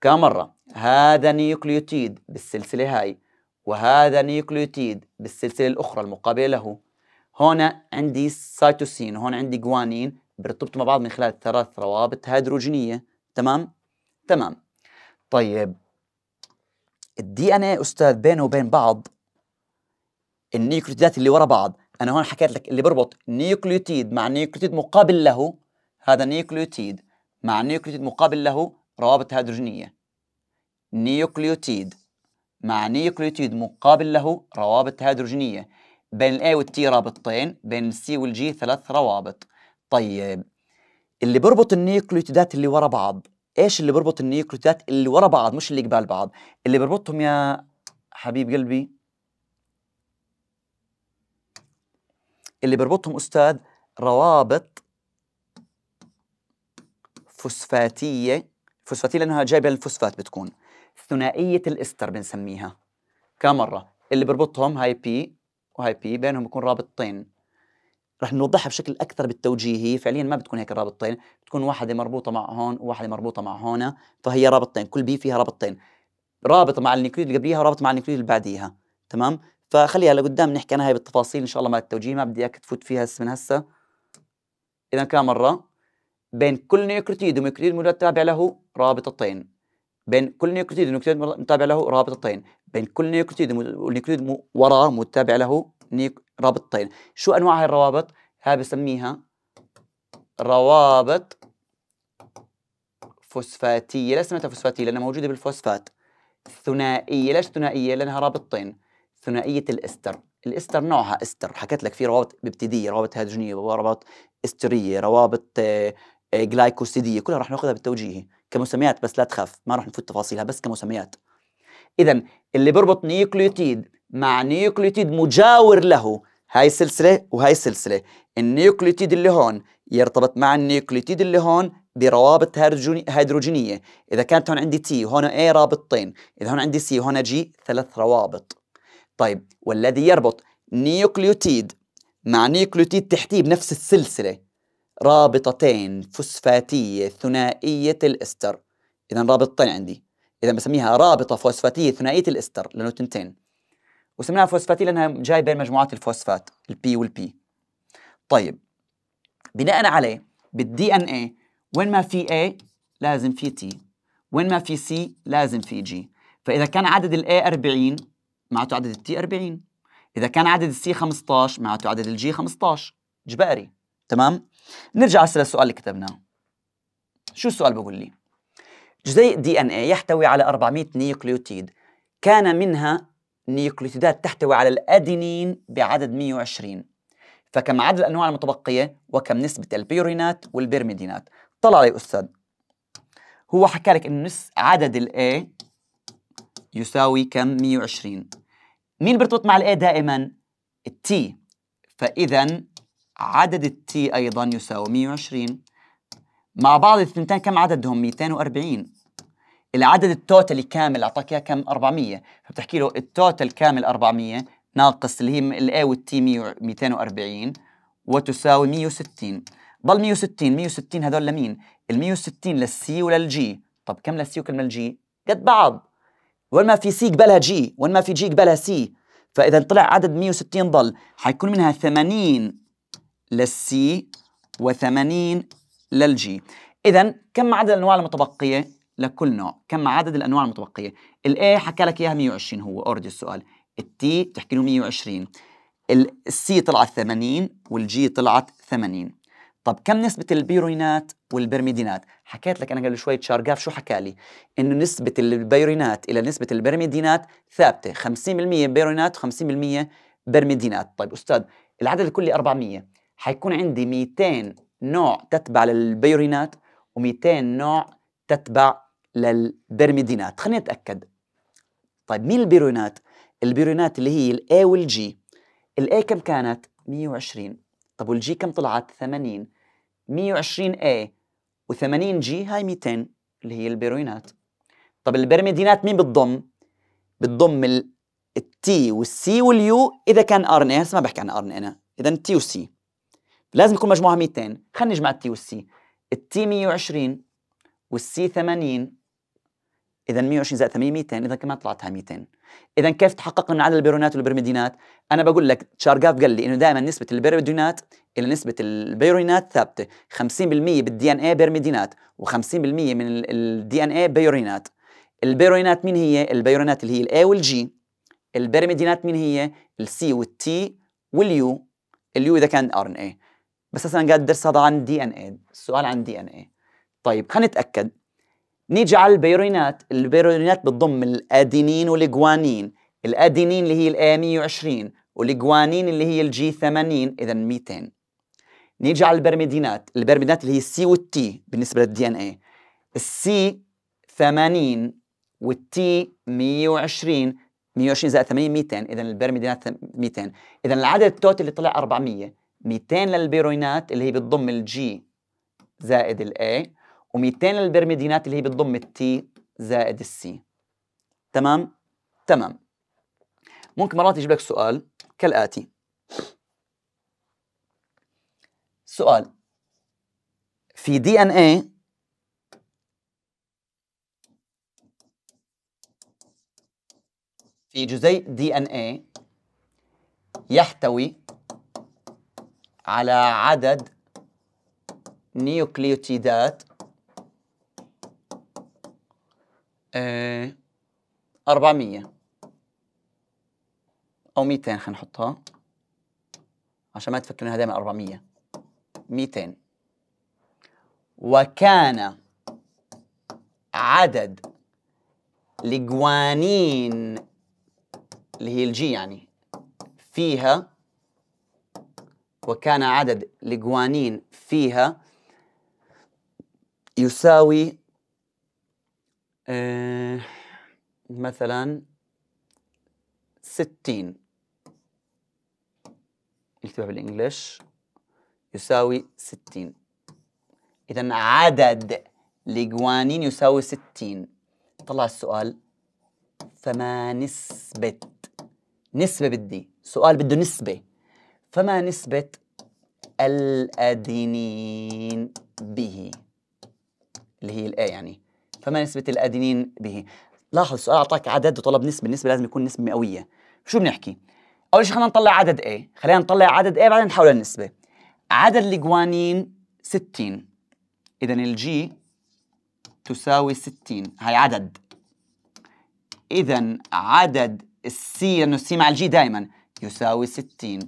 كم مرة هذا نيوكليوتيد بالسلسلة هاي وهذا نيوكليوتيد بالسلسلة الأخرى المقابلة له هنا عندي سيتوسين وهون عندي جوانين بيرتبطوا مع بعض من خلال ثلاث روابط هيدروجينيه تمام تمام طيب الدي ان اي استاذ بينه وبين بعض النيوكليوتيدات اللي ورا بعض انا هون حكيت لك اللي بربط نيوكليوتيد مع نيوكليوتيد مقابل له هذا نيوكليوتيد مع نيوكليوتيد مقابل له روابط هيدروجينيه نيوكليوتيد مع نيوكليوتيد مقابل له روابط هيدروجينيه بين الاي والتي رابطتين بين السي والجي ثلاث روابط طيب اللي بيربط النيوكليوتيدات اللي ورا بعض ايش اللي بيربط النيوكليوتيدات اللي ورا بعض مش اللي قبال بعض اللي بيربطهم يا حبيب قلبي اللي بيربطهم استاذ روابط فوسفاتيه فوسفاتيه لانها جايبه الفوسفات بتكون ثنائيه الاستر بنسميها كم مره اللي بيربطهم هاي بي وهاي بي بينهم بيكون رابطتين رح نوضحها بشكل اكثر بالتوجيهي فعليا ما بتكون هيك الرابطتين بتكون واحده مربوطه مع هون وواحده مربوطه مع هون فهي رابطتين كل بي فيها رابطتين رابطه مع النيوكليد اللي قبليها ورابطه مع النيوكليد اللي بعديها تمام فخليها لقدام نحكي انا هاي بالتفاصيل ان شاء الله مع التوجيه ما بدي اياك تفوت فيها هسه من هسه اذا كم مره بين كل نيوكليد ونيوكليد متابع له رابطتين بين كل نيوكليد ونيوكليد متابع له رابطتين بين كل نيوكليوتيد ونيوكليوتيد وراه متابع له رابطتين شو أنواع هاي الروابط؟ هاي بسميها روابط فوسفاتية ليش سميتها فوسفاتية؟ لأنها موجودة بالفوسفات ثنائية ليش ثنائية؟ لأنها رابطتين ثنائية الإستر الاستر نوعها استر حكيت لك في روابط ببتدية روابط هيدروجينية روابط استرية روابط آه، جلايكوسيدية كلها رح ناخذها بالتوجيهي كمسميات بس لا تخاف ما رح نفوت تفاصيلها بس كمسميات إذا اللي بربط نيوكليوتيد مع نيوكليوتيد مجاور له هاي سلسلة وهاي سلسلة النيوكليوتيد اللي هون يرتبط مع النيوكليوتيد اللي هون بروابط هيدروجينية إذا كانت هون عندي تي هون A رابطتين إذا هون عندي سي هون جي ثلاث روابط طيب والذي يربط نيوكليوتيد مع نيوكليوتيد تحتيه بنفس السلسلة رابطتين فوسفاتية ثنائية الإستر إذا رابطتين عندي إذا بسميها رابطة فوسفاتية ثنائية الإستر لأنه تنتين وسميناها فوسفاتي لانها جاي بين مجموعات الفوسفات البي والبي طيب بناء عليه بالدي ان اي وين ما في اي لازم في تي وين ما في سي لازم في جي فاذا كان عدد الاي 40 معناته عدد التي 40 اذا كان عدد السي 15 معناته عدد الجي 15 جباري تمام نرجع هسه للسؤال اللي كتبناه شو السؤال بقول لي جزيء دي ان اي يحتوي على 400 نيوكليوتيد كان منها نيوكليوتيدات تحتوي على الأدينين بعدد 120 فكم عدد الأنواع المتبقية وكم نسبة البيورينات والبيرميدينات طلع لي أستاذ هو حكى لك إنه نس عدد الاي A يساوي كم 120 مين بيرتبط مع الاي A دائما؟ التي فإذا عدد التي أيضا يساوي 120 مع بعض الثنتين كم عددهم 240 العدد التوتالي كامل اعطاك اياه كم 400 فبتحكي له التوتال كامل 400 ناقص اللي هي الاي والتي 240 وتساوي 160 ضل 160 160 هذول لمين ال 160 للسي وللجي طب كم للسي وكم للجي قد بعض وين ما في سي قبلها جي وين ما في جي قبلها سي فاذا طلع عدد 160 ضل حيكون منها 80 للسي و80 للجي اذا كم عدد الانواع المتبقيه لكل نوع كم عدد الانواع المتبقيه الاي حكى لك اياها 120 هو اوريدي السؤال التي بتحكي له 120 السي طلعت 80 والجي طلعت 80 طب كم نسبة البيروينات والبرميدينات؟ حكيت لك أنا قبل شوي تشارجاف شو حكى لي؟ إنه نسبة البيروينات إلى نسبة البرميدينات ثابتة 50% بيروينات و50% برميدينات، طيب أستاذ العدد الكلي 400 حيكون عندي 200 نوع تتبع للبيرينات و200 نوع تتبع للبرميدينات خلينا نتأكد طيب مين البيرونات؟ البيرونات اللي هي الاي والجي الاي كم كانت؟ 120 طب والجي كم طلعت؟ 80 120 اي و80 جي هاي 200 اللي هي البيرونات طب البرميدينات مين بتضم؟ بتضم التي والسي واليو اذا كان ار ان اي هسه ما بحكي عن ار ان انا اذا تي وسي لازم يكون مجموعها 200 خلينا نجمع التي والسي التي 120 والسي 80 اذا 120 زائد 8 200 اذا كمان طلعتها 200 اذا كيف تحقق لنا عدد البيرونات والبيرميدينات انا بقول لك تشارجاف قال لي انه دائما نسبه البيرميدينات الى نسبه البيرونات ثابته 50% بالدي ان اي بيرميدينات و50% من الدي ان اي بيرونات البيرونات مين هي البيرونات اللي هي الاي والجي البيرميدينات مين هي السي والتي واليو اليو اذا كان ار ان اي بس انا قاعد الدرس هذا عن دي ان اي السؤال عن دي ان اي طيب خلينا نتاكد نيجي على البيرونات البيرونات بتضم الادينين والجوانين الادينين اللي هي الاي 120 والجوانين اللي هي الجي 80 اذا 200 نيجي على البرميدينات البرميدينات اللي هي السي والتي بالنسبه للدي ان اي السي 80 والتي 120 120 زائد 80 200 اذا البرميدينات 200 اذا العدد التوتال اللي طلع 400 200 للبيروينات اللي هي بتضم الجي زائد الاي و200 البرميدينات اللي هي بتضم التي زائد السي تمام تمام ممكن مرات يجيب لك سؤال كالآتي سؤال في دي ان اي في جزيء دي ان اي يحتوي على عدد نيوكليوتيدات 400 آه، او 200 خلينا نحطها عشان ما إنها دائما 400 200 وكان عدد الجوانين اللي هي الجي يعني فيها وكان عدد الجوانين فيها يساوي آه، مثلا ستين نكتبها بالإنجليش يساوي ستين إذا عدد الإجوانين يساوي ستين طلع السؤال فما نسبة نسبة بدي سؤال بده نسبة فما نسبة الأدينين به اللي هي الآية يعني فما نسبة الأدينين به لاحظ السؤال أعطاك عدد وطلب نسبة النسبة لازم يكون نسبة مئوية شو بنحكي؟ أول شيء خلينا نطلع عدد A خلينا نطلع عدد A بعدين نحول النسبة عدد الجوانين 60 إذا الجي تساوي 60 هاي عدد إذا عدد السي لأنه السي مع الجي دائما يساوي 60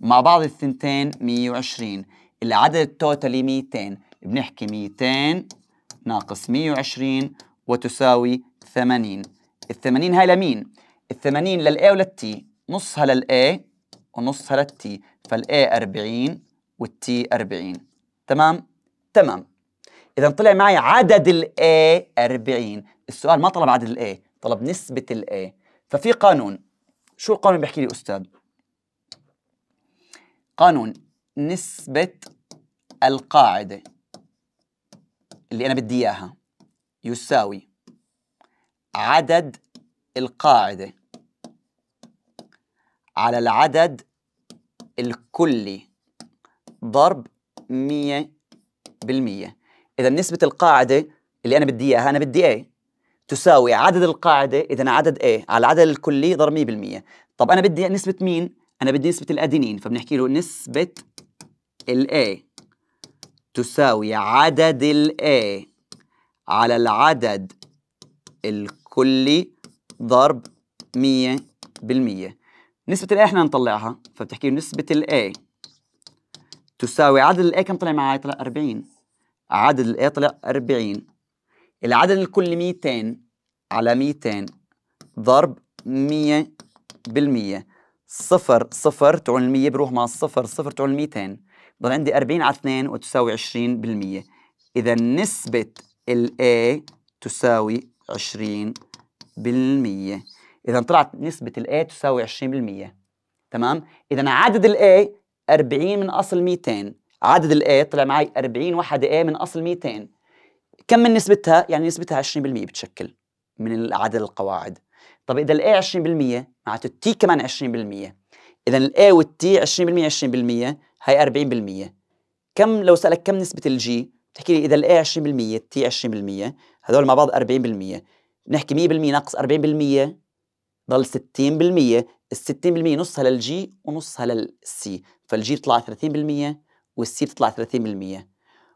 مع بعض الثنتين 120 العدد التوتالي 200 بنحكي 200 ناقص 120 وتساوي 80 ال 80 هاي لمين؟ ال 80 للاي وللتي نصها للاي ونصها للتي فالاي 40 والتي 40 تمام؟ تمام إذا طلع معي عدد الاي 40 السؤال ما طلب عدد الاي طلب نسبة الاي ففي قانون شو القانون بيحكي لي أستاذ؟ قانون نسبة القاعدة اللي أنا بدي إياها يساوي عدد القاعدة على العدد الكلي ضرب 100% إذا نسبة القاعدة اللي أنا بدي إياها أنا بدي A إيه؟ تساوي عدد القاعدة إذا عدد A إيه؟ على العدد الكلي ضرب 100% طب أنا بدي نسبة مين؟ أنا بدي نسبة الأدينين فبنحكي له نسبة ال A تساوي عدد ال A على العدد الكلي ضرب 100 نسبة ال A احنا نطلعها فبتحكي نسبة ال A تساوي عدد ال A كم طلع معي؟ طلع 40 عدد ال A طلع 40 العدد الكلي 200 على 200 ضرب 100 صفر صفر تعون المية بروح مع الصفر صفر تعون الميتين ضل عندي 40 على 2 وتساوي 20% إذا نسبة ال A تساوي 20% إذا طلعت نسبة ال A تساوي 20% تمام؟ إذا عدد ال A 40 من أصل 200 عدد ال A طلع معي 40 وحدة A من أصل 200 كم من نسبتها؟ يعني نسبتها 20% بتشكل من عدد القواعد طب إذا ال A 20% معناته T كمان 20% إذا ال A والتي 20% 20% هاي 40% كم لو سالك كم نسبه الجي بتحكي لي اذا الاي 20% تي 20% هذول مع بعض 40% نحكي 100% ناقص 40% ضل 60% ال 60% نصها للجي ونصها للسي فالجي بتطلع 30% والسي بتطلع 30%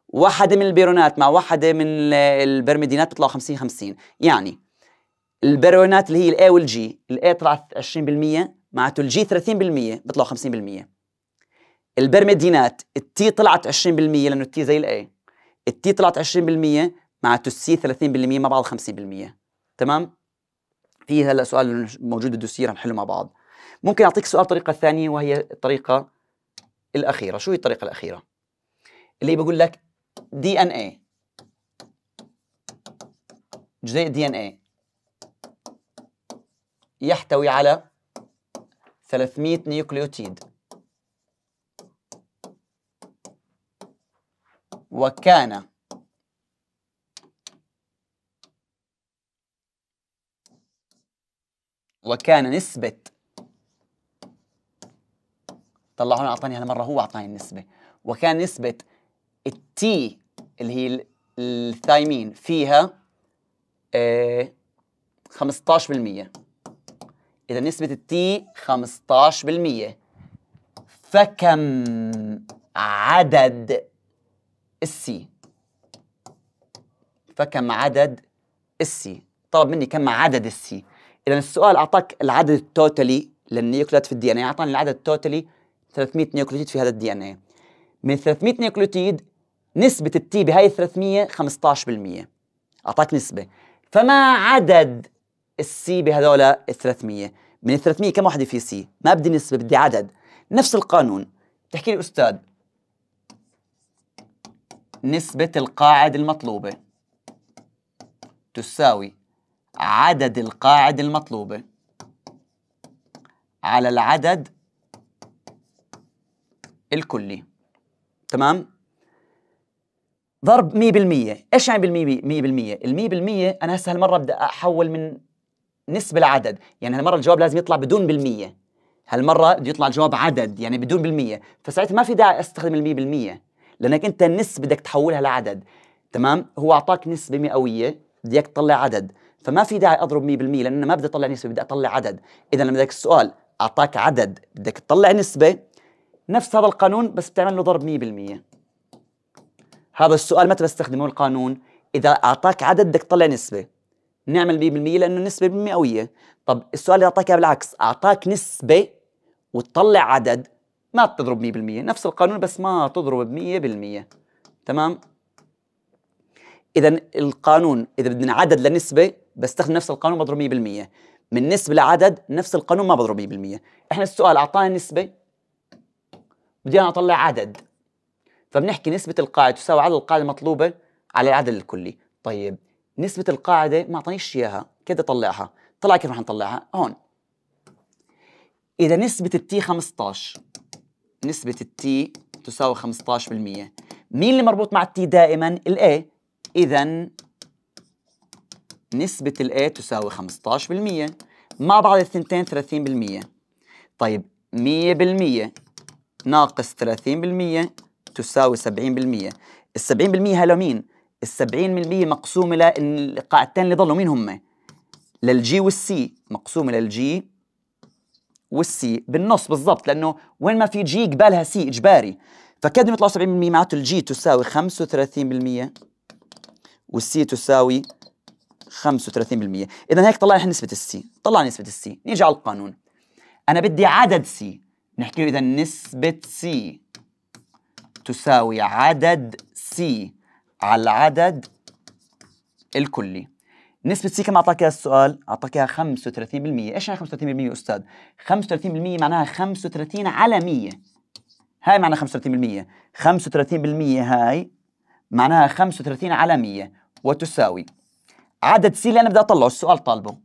واحدة من البيرونات مع واحدة من البرميدينات بتطلع 50 50 يعني البيرونات اللي هي الاي والجي الاي طلعت 20% معناته الجي 30% بيطلعوا 50% البرميدينات التي طلعت 20% لانه التي زي الاي التي طلعت 20% معناته السي 30% مع بعض 50% تمام في هلا سؤال موجود بالدوسير رح نحله مع بعض ممكن اعطيك سؤال طريقه ثانيه وهي الطريقه الاخيره شو هي الطريقه الاخيره اللي بقول لك دي ان اي جزيء دي ان اي يحتوي على 300 نيوكليوتيد وكان وكان نسبة طلع هون أعطاني هالمرة هو أعطاني النسبة وكان نسبة التي اللي هي الثايمين فيها آه 15% إذا نسبة التي 15% فكم عدد السي فكم عدد السي طلب مني كم عدد السي اذا السؤال اعطاك العدد التوتالي للنيوكليوتيد في الدي ان اي اعطاني العدد التوتالي 300 نيوكليوتيد في هذا الدي ان اي من 300 نيوكليوتيد نسبة التي بهاي 300 15% اعطاك نسبة فما عدد السي بهذول ال 300 من ال 300 كم وحده في سي ما بدي نسبة بدي عدد نفس القانون تحكي لي استاذ نسبة القاعد المطلوبة تساوي عدد القاعد المطلوبة على العدد الكلي تمام؟ ضرب 100% ايش يعني بال 100%؟ ال 100% انا هسه هالمره بدي احول من نسبه لعدد يعني هالمره الجواب لازم يطلع بدون بالميه هالمره بده يطلع الجواب عدد يعني بدون بالميه فساعتها ما في داعي استخدم ال 100% لانك انت النس بدك تحولها لعدد تمام هو اعطاك نسبه مئويه بدك تطلع عدد فما في داعي اضرب 100% لان ما بدي اطلع نسبه بدي اطلع عدد اذا لما بدك السؤال اعطاك عدد بدك تطلع نسبه نفس هذا القانون بس بتعمل له ضرب 100% هذا السؤال متى بستخدمه القانون اذا اعطاك عدد بدك تطلع نسبه نعمل 100% لانه النسبه مئويه طب السؤال اللي اعطاك بالعكس اعطاك نسبه وتطلع عدد ما بتضرب 100% نفس القانون بس ما تضرب ب 100% تمام اذا القانون اذا بدنا عدد لنسبه بستخدم نفس القانون بضرب 100% من نسبه لعدد نفس القانون ما بضرب 100% احنا السؤال اعطاني نسبه بدي انا اطلع عدد فبنحكي نسبه القاعده تساوي عدد القاعده المطلوبه على العدد الكلي طيب نسبه القاعده ما اعطانيش اياها بدي اطلعها طلع كيف رح نطلعها هون اذا نسبه التي 15 نسبة التي تساوي 15% مين اللي مربوط مع التي دائما؟ الاي إذا نسبة الاي تساوي 15% مع بعض الثنتين 30% طيب 100% ناقص 30% تساوي 70% السبعين بالمية هلا مين؟ السبعين 70% مقسومة للقاعدتين اللي ضلوا مين هم؟ للجي والسي مقسومة للجي والسي بالنص بالضبط لانه وين ما في جي قبالها سي اجباري فكاد يطلعوا 70% معناته الجي تساوي 35% والسي تساوي 35% اذا هيك طلع احنا نسبه السي طلع نسبه السي نيجي على القانون انا بدي عدد سي نحكي له اذا نسبه سي تساوي عدد سي على العدد الكلي نسبة سي كم أعطاك إياها السؤال؟ أعطاك إياها 35%، إيش يعني 35% يا أستاذ؟ 35% معناها 35 على 100 هاي معناها 35% 35% هاي معناها 35 على 100 وتساوي عدد سي اللي أنا بدي أطلعه السؤال طالبه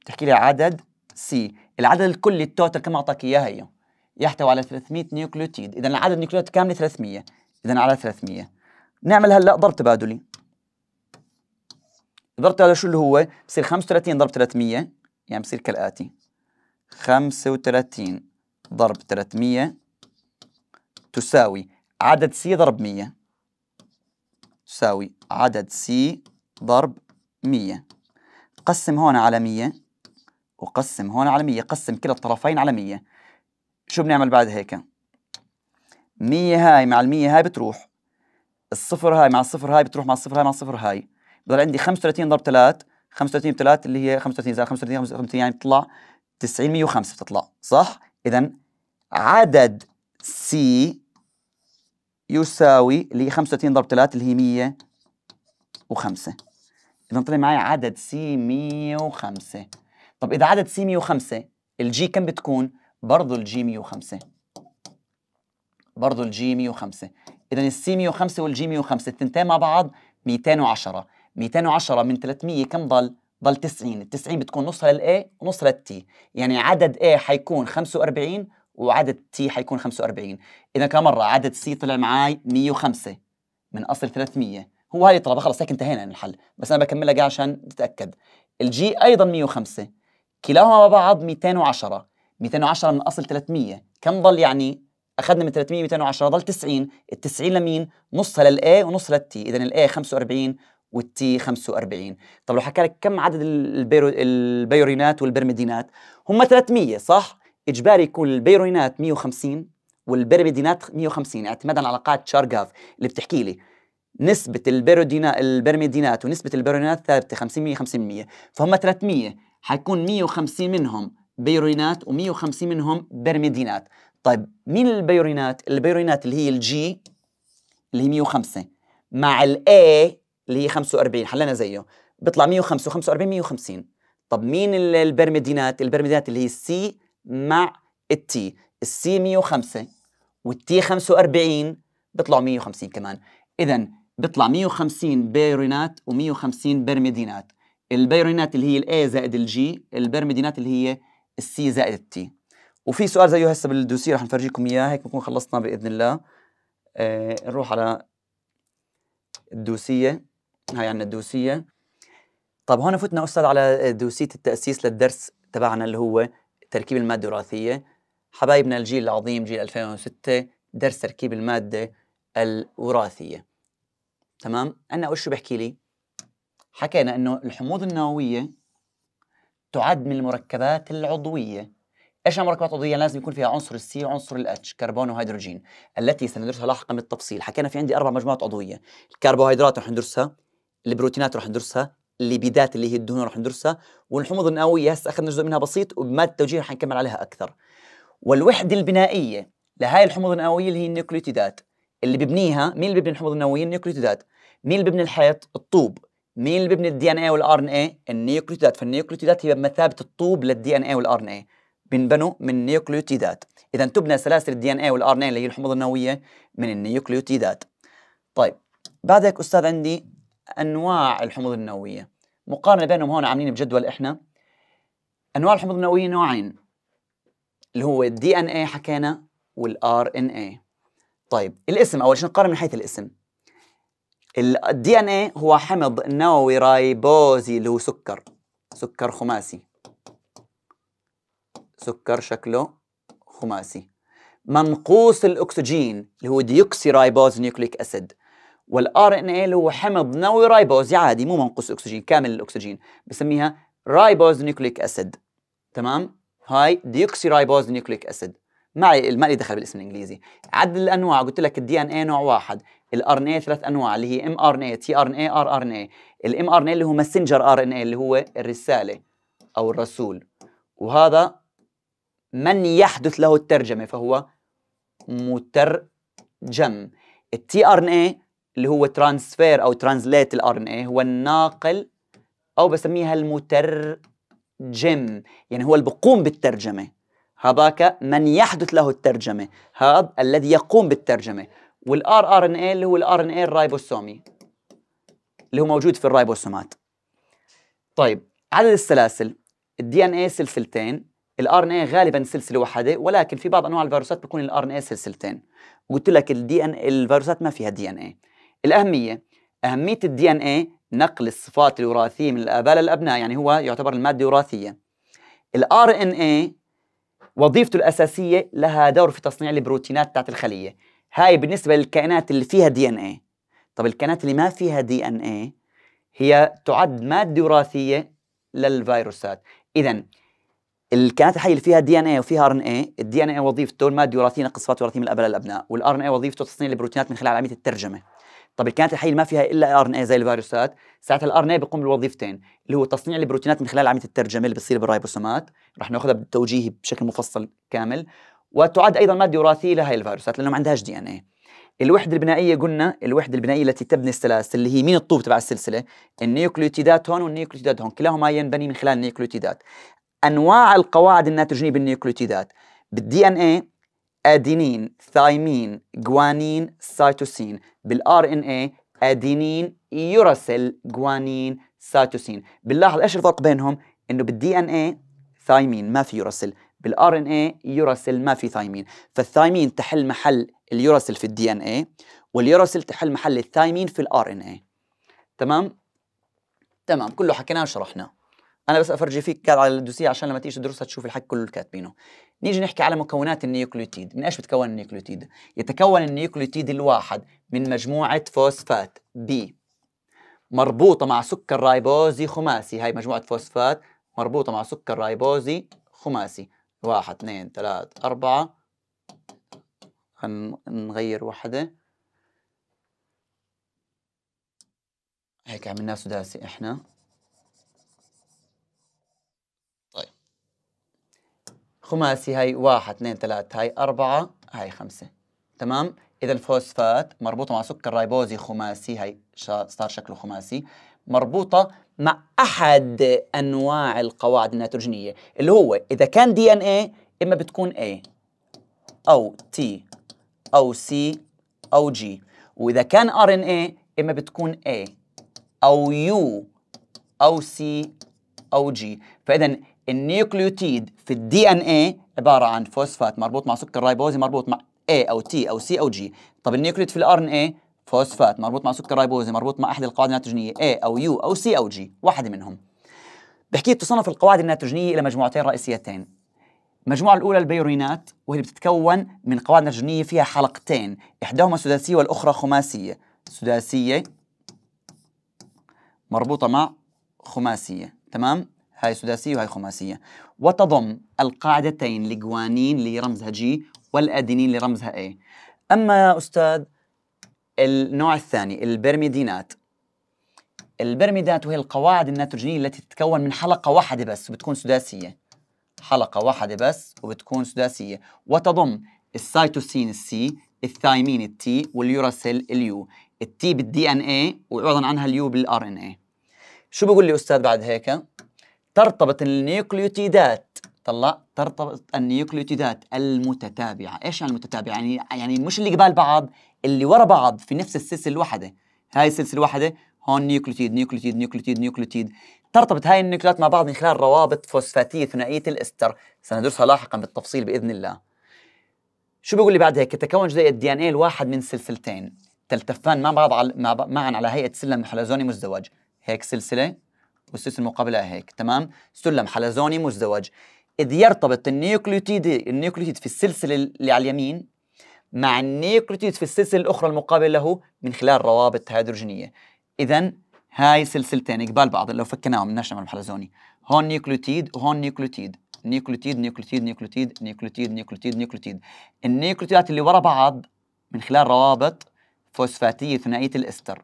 بتحكي لي عدد سي العدد الكلي التوتال كم أعطاك اياه هي؟ يحتوي على 300 نيوكليوتيد، إذا العدد النيوكليوتيد كامل 300 إذا على 300 نعمل هلا ضرب تبادلي ضربت هذا شو اللي هو بصير 35 ضرب 300 يعني بصير كالآتي 35 ضرب 300 تساوي عدد سي ضرب 100 تساوي عدد سي ضرب 100 قسم هون على 100 وقسم هون على 100 قسم كلا الطرفين على 100 شو بنعمل بعد هيك 100 هاي مع ال 100 هاي بتروح الصفر هاي مع الصفر هاي بتروح مع الصفر هاي مع الصفر هاي بضل عندي 35 ضرب 3 35 ب 3 اللي هي 35 زائد 35 35 يعني بتطلع 90 105 بتطلع صح؟ اذا عدد سي يساوي اللي هي 35 ضرب 3 اللي هي 105 اذا طلع معي عدد سي 105 طب اذا عدد سي 105 الجي كم بتكون؟ برضه الجي 105 برضه الجي 105 اذا السي 105 والجي 105 الثنتين مع بعض 210 210 من 300 كم ضل؟ ضل 90 ال 90 بتكون نصها للاي ونصها للتي يعني عدد A حيكون 45 وعدد T حيكون 45 إذا كم مرة عدد C طلع معي 105 من أصل 300 هو هاي الطلبة خلص هيك انتهينا من الحل بس أنا بكملها عشان نتأكد الجي أيضا 105 كلاهما مع بعض 210 210 من أصل 300 كم ضل يعني اخذنا من 300 210 ضل 90 ال 90 لمين نصها للاي ونصها للتي اذا الاي 45 والتي 45 طب لو حكى لك كم عدد البيرو البيورينات والبرميدينات هم 300 صح اجباري يكون البيورينات 150 والبرميدينات 150 اعتمادا على قاعده شارجاف اللي بتحكي لي نسبة البيرودينا البرميدينات ونسبة البيرونات ثابتة 50% 50% فهم 300 حيكون 150 منهم بيرونات و150 منهم برميدينات طيب مين البيرونات؟ البيرونات اللي هي الجي اللي هي 105 مع الاي اللي هي 45 حلنا زيه بيطلع 105 45 150 طب مين البرميدينات البرميدينات اللي هي السي مع التي السي 105 والتي 45 بيطلعوا 150 كمان اذا بيطلع 150 بيرينات و150 برميدينات البيرينات اللي هي الاي زائد الجي البرميدينات اللي هي السي زائد التي وفي سؤال زيه هسه بالدوسيه رح نفرجيكم اياه هيك بنكون خلصنا باذن الله آه نروح على الدوسيه هاي عندنا الدوسية طب هون فتنا أستاذ على دوسية التأسيس للدرس تبعنا اللي هو تركيب المادة الوراثية حبايبنا الجيل العظيم جيل 2006 درس تركيب المادة الوراثية تمام أنا وشو بحكي لي حكينا أنه الحموض النووية تعد من المركبات العضوية ايش المركبات العضويه لازم يكون فيها عنصر السي وعنصر الاتش كربون وهيدروجين التي سندرسها لاحقا بالتفصيل حكينا في عندي اربع مجموعات عضويه الكربوهيدرات رح ندرسها البروتينات راح ندرسها الليبيدات اللي هي الدهون راح ندرسها والحموض النوويه هسه اخذنا جزء منها بسيط وبماده التوجيه راح نكمل عليها اكثر والوحده البنائيه لهاي الحموض النوويه اللي هي النيوكليوتيدات اللي ببنيها مين اللي ببني الحموض النوويه النيوكليوتيدات مين اللي ببني الحيط الطوب مين اللي ببني الدي ان اي والار ان اي النيوكليوتيدات فالنيوكليوتيدات هي بمثابه الطوب للدي ان اي والار ان اي بنبنوا من نيوكليوتيدات اذا تبنى سلاسل الدي ان اي والار ان اي اللي هي الحموض النوويه من النيوكليوتيدات طيب بعدك استاذ عندي انواع الحموض النوويه مقارنه بينهم هون عاملين بجدول احنا انواع الحموض النوويه نوعين اللي هو الدي ان اي حكينا والار ان اي طيب الاسم اول شيء نقارن من حيث الاسم الدي ان اي هو حمض نووي رايبوزي اللي هو سكر سكر خماسي سكر شكله خماسي منقوص الاكسجين اللي هو ديوكسي رايبوز نيوكليك اسيد والار ان اي اللي هو حمض نووي رايبوز عادي مو منقص اكسجين كامل الاكسجين بسميها رايبوز نيوكليك اسيد تمام هاي ديوكسي رايبوز نيوكليك اسيد ما ما لي دخل بالاسم الانجليزي عدد الانواع قلت لك الدي ان اي نوع واحد الار ان اي ثلاث انواع اللي هي ام ار ان اي تي ار ان اي ار ار ان اي الام ار ان اي اللي هو ماسنجر ار ان اي اللي هو الرساله او الرسول وهذا من يحدث له الترجمه فهو مترجم التي ار ان اي اللي هو ترانسفير او ترانزليت الار ان اي هو الناقل او بسميها المترجم يعني هو اللي بقوم بالترجمه هذاك من يحدث له الترجمه هذا الذي يقوم بالترجمه والار ار ان اي اللي هو الار ان اي الرايبوسومي اللي هو موجود في الرايبوسومات طيب عدد السلاسل الدي ان اي سلسلتين الار ان اي غالبا سلسله واحده ولكن في بعض انواع الفيروسات بيكون الار ان اي سلسلتين قلت لك الدي ان الفيروسات ما فيها دي ان اي الأهمية أهمية الدي ان اي نقل الصفات الوراثية من الآباء للأبناء يعني هو يعتبر المادة وراثية الار ان اي وظيفته الأساسية لها دور في تصنيع البروتينات تاعت الخلية هاي بالنسبة للكائنات اللي فيها دي ان اي طب الكائنات اللي ما فيها دي ان اي هي تعد مادة وراثية للفيروسات إذا الكائنات الحيه اللي فيها دي ان اي وفيها ار ان اي، الدي ان اي وظيفته الماده الوراثيه نقل الصفات الوراثيه من الاباء للابناء، والار ان اي وظيفته تصنيع البروتينات من خلال عمليه الترجمه. طب الكائنات الحيه اللي ما فيها الا ار ان اي زي الفيروسات ساعتها الار ان اي بيقوم بوظيفتين اللي هو تصنيع البروتينات من خلال عمليه الترجمه اللي بتصير بالرايبوسومات رح ناخذها بالتوجيهي بشكل مفصل كامل وتعد ايضا ماده وراثيه لهي الفيروسات لانه ما عندهاش دي ان اي الوحده البنائيه قلنا الوحده البنائيه التي تبني السلاسل اللي هي مين الطوب تبع السلسله النيوكليوتيدات هون والنيوكليوتيدات هون كلاهما ينبني من خلال النيوكليوتيدات انواع القواعد الناتجين بالنيوكليوتيدات بالدي ان اي ادينين ثايمين جوانين سيتوسين بالار ان اي ادينين يوراسيل جوانين سيتوسين بنلاحظ ايش الفرق بينهم انه بالدي ان اي ثايمين ما في يوراسيل بالار ان اي يوراسيل ما في ثايمين فالثايمين تحل محل اليوراسيل في الدي ان اي واليوراسيل تحل محل الثايمين في الار ان اي تمام تمام كله حكيناه وشرحناه انا بس افرجي فيك قاعد على الدوسيه عشان لما تيجي تدرسها تشوف الحك كله كاتبينه نيجي نحكي على مكونات النيوكليوتيد من ايش بتكون النيوكليوتيد يتكون النيوكليوتيد الواحد من مجموعه فوسفات بي مربوطه مع سكر رايبوزي خماسي هاي مجموعه فوسفات مربوطه مع سكر رايبوزي خماسي واحد اثنين ثلاث أربعة نغير واحدة هيك عملنا سداسي احنا خماسي هاي واحد اثنين ثلاثة هاي أربعة هاي خمسة تمام إذا الفوسفات مربوطة مع سكر رايبوزي خماسي هاي صار شكله خماسي مربوطة مع أحد أنواع القواعد النيتروجينية اللي هو إذا كان دي إن إيه إما بتكون A أو T أو C أو G وإذا كان ار ان اي إما بتكون A أو U أو C أو G فإذا النيوكليوتيد في الدي ان اي عباره عن فوسفات مربوط مع سكر رايبوزي مربوط مع اي او تي او سي او جي طب النيوكليوتيد في الار ان اي فوسفات مربوط مع سكر رايبوزي مربوط مع احد القواعد الناتجنيه اي او يو او سي او جي واحده منهم بحكي تصنف القواعد الناتجنيه الى مجموعتين رئيسيتين المجموعه الاولى البيورينات وهي بتتكون من قواعد ناتجنية فيها حلقتين احداهما سداسيه والاخرى خماسيه سداسيه مربوطه مع خماسيه تمام هاي سداسية وهاي خماسية وتضم القاعدتين لجوانين لرمزها جي والأدينين لرمزها A أما يا أستاذ النوع الثاني البرميدينات البرميدات وهي القواعد الناتروجينيه التي تتكون من حلقة واحدة بس وبتكون سداسية حلقة واحدة بس وبتكون سداسية وتضم السيتوسين السي الثايمين التي واليوراسيل اليو التي بالدي ان اي وعوضا عنها اليو بالار ان اي شو بقول لي استاذ بعد هيك ترتبط النيوكليوتيدات طلع ترتبط النيوكليوتيدات المتتابعه ايش يعني المتتابعه يعني يعني مش اللي قبال بعض اللي ورا بعض في نفس السلسله الواحده هاي السلسله الواحده هون نيوكليوتيد نيوكليوتيد نيوكليوتيد نيوكليوتيد ترتبط هاي النيوكليوتات مع بعض من خلال روابط فوسفاتيه ثنائيه الاستر سندرسها لاحقا بالتفصيل باذن الله شو بيقول لي بعد هيك تكون جزيء الدي ان اي الواحد من سلسلتين تلتفان مع بعض معا على هيئه سلم حلزوني مزدوج هيك سلسله والسلسلة المقابلة هيك تمام سلم حلزوني مزدوج إذ يرتبط النيوكليوتيد النيوكليوتيد في السلسلة اللي على اليمين مع النيوكليوتيد في السلسلة الأخرى المقابلة له من خلال روابط هيدروجينية إذا هاي سلسلتين قبال بعض لو فكناهم بدناش نعمل حلزوني هون نيوكليوتيد وهون نيوكليوتيد نيوكليوتيد نيوكليوتيد نيوكليوتيد نيوكليوتيد نيوكليوتيد نيوكليوتيد النيوكليوتيدات اللي ورا بعض من خلال روابط فوسفاتية ثنائية الإستر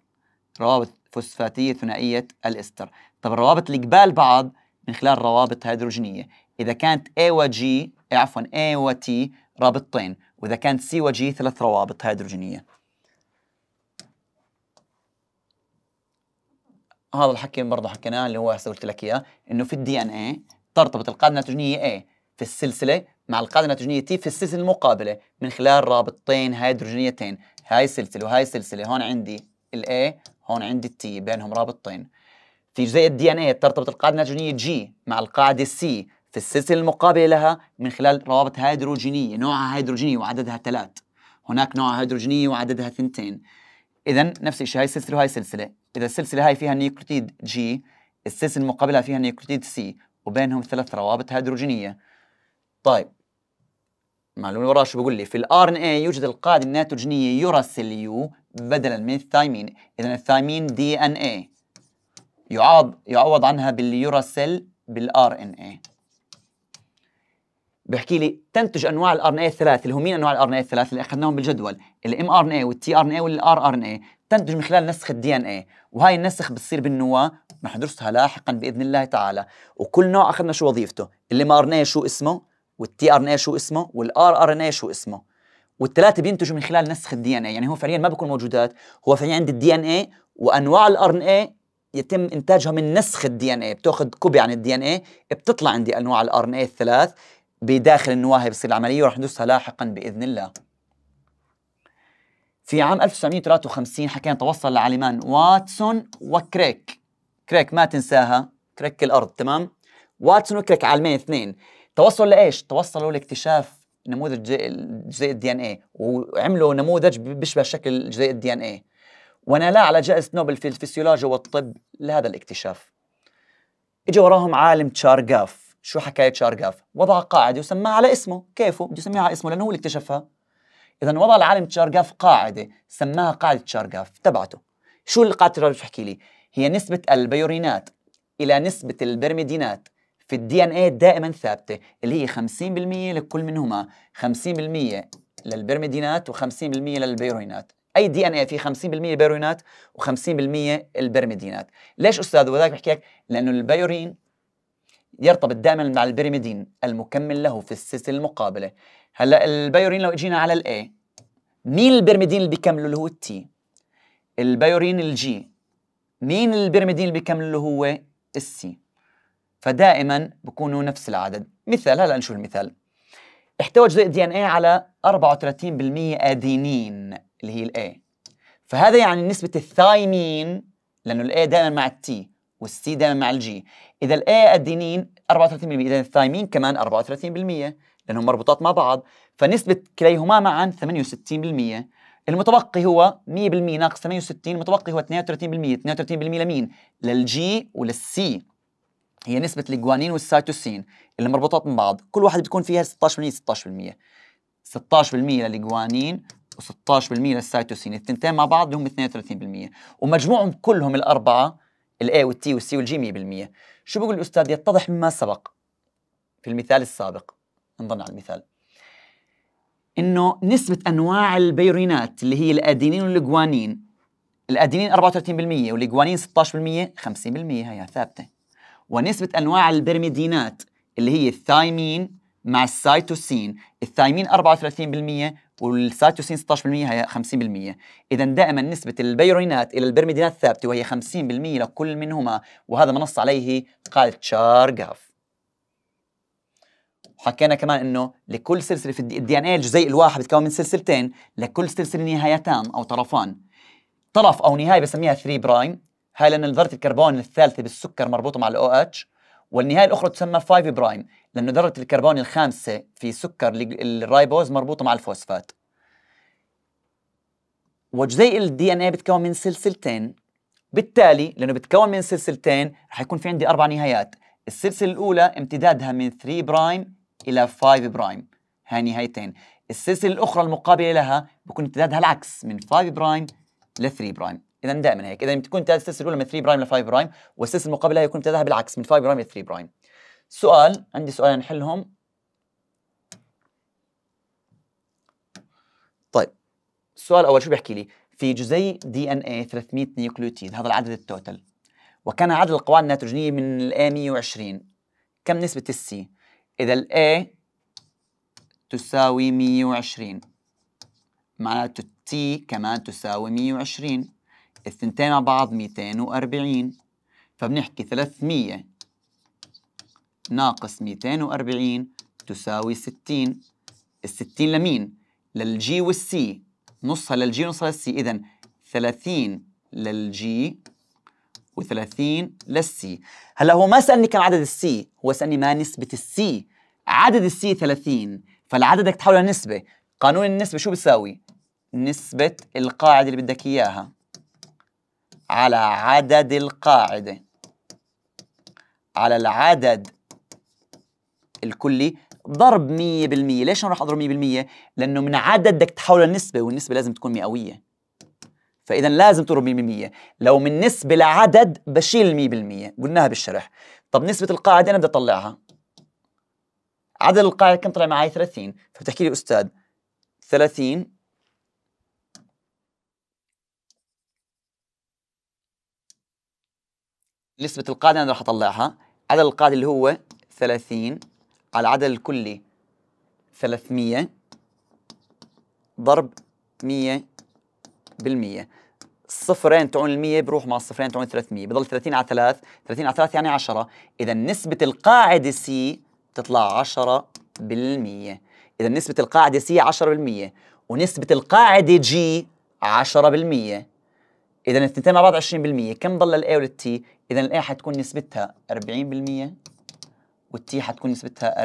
روابط فوسفاتية ثنائية الإستر طب الروابط اللي قبال بعض من خلال روابط هيدروجينية إذا كانت A و G عفوا A و T رابطتين وإذا كانت C و G ثلاث روابط هيدروجينية هذا الحكي برضه حكيناه اللي هو هسه قلت لك اياه انه في الدي ان اي ترتبط القاعده النيتروجينيه A في السلسله مع القاعده النيتروجينيه T في السلسله المقابله من خلال رابطتين هيدروجينيتين هاي السلسله وهاي السلسله هون عندي الاي هون عندي التي بينهم رابطين في جزيء الدي ان اي ترتبط القاعده النيتروجينيه جي مع القاعده سي في السلسله المقابله لها من خلال روابط هيدروجينيه نوعها هيدروجيني وعددها ثلاث هناك نوعها هيدروجينيه وعددها ثنتين اذا نفس الشيء هاي سلسله وهي سلسله اذا السلسله هاي فيها نيوكليوتيد جي السلسله المقابله فيها نيوكليوتيد سي وبينهم ثلاث روابط هيدروجينيه طيب معلومه وراه شو بقول لي في الار ان اي يوجد القاعده النيتروجينيه يوراسيل يو بدلا من الثايمين اذا الثايمين دي ان اي يعوض يعوض عنها باليوراسيل بالار ان اي بحكي لي تنتج انواع الار ان اي الثلاث اللي هم مين انواع الار ان اي الثلاث اللي اخذناهم بالجدول الام ار ان اي والتي ار ان اي والار ار ان اي تنتج من خلال نسخ الدي ان إيه. اي وهي النسخ بتصير بالنواه رح ندرسها لاحقا باذن الله تعالى وكل نوع اخذنا شو وظيفته الام ار ان اي شو اسمه والتي ار ان اي شو اسمه والار ار ان اي شو اسمه والثلاثه بينتجوا من خلال نسخ الدي ان اي يعني هو فعليا ما بيكون موجودات هو فعليا عند الدي ان اي وانواع الار ان اي يتم انتاجها من نسخ الدي ان اي بتاخذ كوبي عن الدي ان اي بتطلع عندي انواع الار ان اي الثلاث بداخل النواهي بتصير العمليه ورح ندرسها لاحقا باذن الله في عام 1953 حكينا توصل العالمان واتسون وكريك كريك ما تنساها كريك الارض تمام واتسون وكريك عالمين اثنين توصلوا لايش توصلوا لاكتشاف نموذج جزيء الدي ان اي وعملوا نموذج بيشبه شكل جزيء الدي ان اي ونالا على جائزة نوبل في الفسيولوجيا والطب لهذا الاكتشاف اجى وراهم عالم تشارغاف شو حكاية تشارغاف؟ وضع قاعدة وسماها على اسمه كيفه؟ بده يسميها على اسمه لأنه هو اللي اكتشفها إذا وضع العالم تشارغاف قاعدة سماها قاعدة تشارغاف تبعته شو القاعدة اللي بتحكي لي؟ هي نسبة البيورينات إلى نسبة البرميدينات في الدي ان اي دائما ثابته اللي هي 50% لكل منهما 50% للبرميدينات و50% للبيروينات اي دي ان اي في 50% بيروينات و50% البرميدينات ليش استاذ وذاك بحكي لك لانه البيورين يرتبط دائما مع البرميدين المكمل له في السلسله المقابله هلا البيورين لو اجينا على الاي مين البرميدين اللي بيكمله اللي هو التي البيورين الجي مين البرميدين اللي بيكمله اللي هو السي فدائما بكونوا نفس العدد مثال هلا نشوف المثال احتوى جزيء الدي ان اي على 34% ادينين اللي هي الاي فهذا يعني نسبة الثايمين لأنه الاي دائما مع التي والسي دائما مع الجي إذا الاي ادينين 34% إذا الثايمين كمان 34% لأنهم مربوطات مع بعض فنسبة كليهما معا 68% المتبقي هو 100% ناقص 68 المتبقي هو 32% 32% لمين؟ للجي وللسي هي نسبة الجوانين والسيتوسين اللي مربوطات من بعض كل واحدة بتكون فيها 16% 16% 16% للجوانين و16% للسيتوسين الثنتين مع بعض هم 32% ومجموعهم كلهم الأربعة الـ والـ والتي والسي والجي 100% شو بيقول الأستاذ يتضح مما سبق في المثال السابق نضلنا على المثال انه نسبة انواع البيرينات اللي هي الادينين والجوانين الادينين 34% والجوانين 16% 50% هي ثابته ونسبة أنواع البرميدينات اللي هي الثايمين مع السايتوسين الثايمين 34% والسايتوسين 16% هي 50% اذا دائما نسبه البيرينات الى البرميدينات ثابته وهي 50% لكل منهما وهذا ما نص عليه قال شارجاف وحكينا كمان انه لكل سلسله في الدي ان اي الجزيء الواحد بيتكون من سلسلتين لكل سلسله نهايتان او طرفان طرف او نهايه بسميها 3 برايم هاي لأن ذرة الكربون الثالثة بالسكر مربوطة مع الاو OH والنهاية الأخرى تسمى 5 برايم لأنه ذرة الكربون الخامسة في سكر الرايبوز مربوطة مع الفوسفات وجزيء الدي ان اي بتكون من سلسلتين بالتالي لانه بتكون من سلسلتين رح يكون في عندي اربع نهايات السلسله الاولى امتدادها من 3 برايم الى 5 برايم هاي نهايتين السلسله الاخرى المقابله لها بكون امتدادها العكس من 5 برايم ل 3 برايم اذا دائما هيك اذا بتكون السلسله الاولى من 3 برايم ل 5 برايم والسلسله المقابله يكون امتدادها بالعكس من 5 برايم ل 3 برايم سؤال عندي سؤالين نحلهم طيب السؤال الاول شو بيحكي لي في جزيء دي ان اي 300 نيوكليوتيد هذا العدد التوتال وكان عدد القواعد النيتروجينيه من الاي 120 كم نسبه السي اذا الاي تساوي 120 معناته التي كمان تساوي 120 الثنتين على بعض 240 فبنحكي 300 ناقص 240 تساوي 60 ال 60 لمين؟ للجي والسي نصها للجي ونصها للسي إذا 30 للجي و30 للسي هلا هو ما سألني كم عدد السي هو سألني ما نسبة السي عدد السي 30 فالعدد بدك تحوله لنسبة قانون النسبة شو بيساوي؟ نسبة القاعدة اللي بدك إياها على عدد القاعدة على العدد الكلي ضرب 100% ليش انا راح اضرب 100% لانه من عدد بدك تحوله لنسبه والنسبه لازم تكون مئويه فاذا لازم تضرب 100% لو من نسبه لعدد بشيل 100% قلناها بالشرح طب نسبه القاعده انا بدي اطلعها عدد القاعده كم طلع معي 30 فبتحكي لي استاذ 30 نسبة القاعدة أنا راح أطلعها عدد القاعدة اللي هو 30 على العدد الكلي 300 ضرب 100 بالمية صفرين تعون المية بروح مع الصفرين تعون 300 بضل 30 على 3 30 على 3 يعني 10 إذا نسبة القاعدة سي بتطلع 10 بالمية إذا نسبة القاعدة سي 10 بالمية ونسبة القاعدة جي 10 بالمية إذا الاثنتين مع بعض 20 بالمية كم ضل للأي T؟ اذا الاي حتكون نسبتها 40% والتي حتكون نسبتها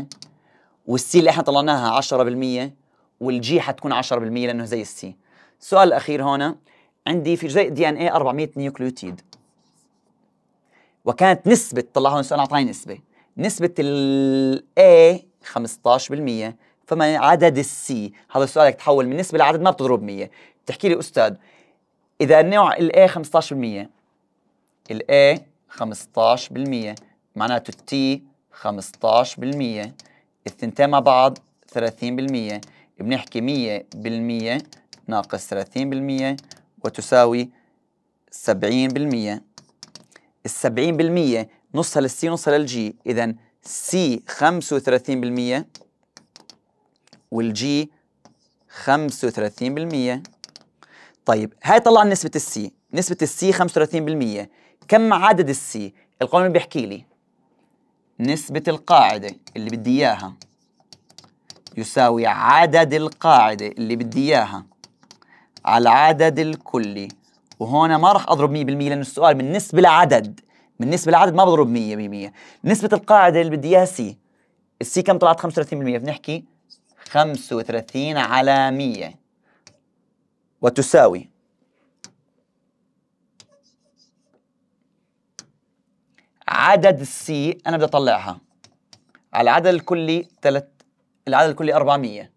40% والسي اللي احنا طلعناها 10% والجي حتكون 10% لانه زي السي السؤال الاخير هون عندي في جزيء دي ان اي 400 نيوكليوتيد وكانت نسبة طلع هون السؤال اعطاني نسبة نسبة الاي A 15% فما عدد السي هذا السؤال تحول من نسبة لعدد ما بتضرب 100 بتحكي لي استاذ اذا نوع الـ A 15% الـ A 15% معناته التي 15% الثنتين مع بعض 30% بنحكي 100% ناقص 30% وتساوي 70% الـ 70% نصها للـ ونصها نصها إذا G إذا C 35% والـ G 35% طيب هاي طلعنا نسبة السي نسبة السي C 35% كم عدد السي القانون بيحكي لي نسبة القاعدة اللي بدي إياها يساوي عدد القاعدة اللي بدي إياها على العدد الكلي وهون ما راح أضرب 100% لأن السؤال من نسبة لعدد من نسبة لعدد ما بضرب 100% نسبة القاعدة اللي بدي إياها سي السي كم طلعت 35% بنحكي 35 على 100 وتساوي عدد السي انا بدي اطلعها على العدد الكلي 3 العدد الكلي 400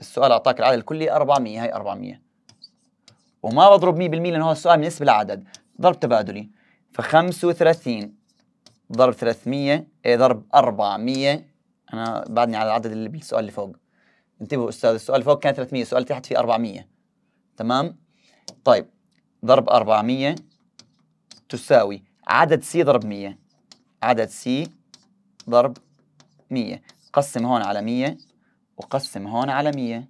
السؤال اعطاك العدد الكلي 400 هي 400 وما بضرب 100% لانه هو السؤال بالنسبه لعدد ضرب تبادلي ف 35 ضرب 300 إيه ضرب 400 انا بعدني على العدد اللي بالسؤال اللي فوق انتبهوا استاذ السؤال اللي فوق كان 300 السؤال اللي تحت فيه 400 تمام طيب ضرب 400 تساوي عدد سي ضرب 100 عدد سي ضرب 100 قسم هون على 100 وقسم هون على 100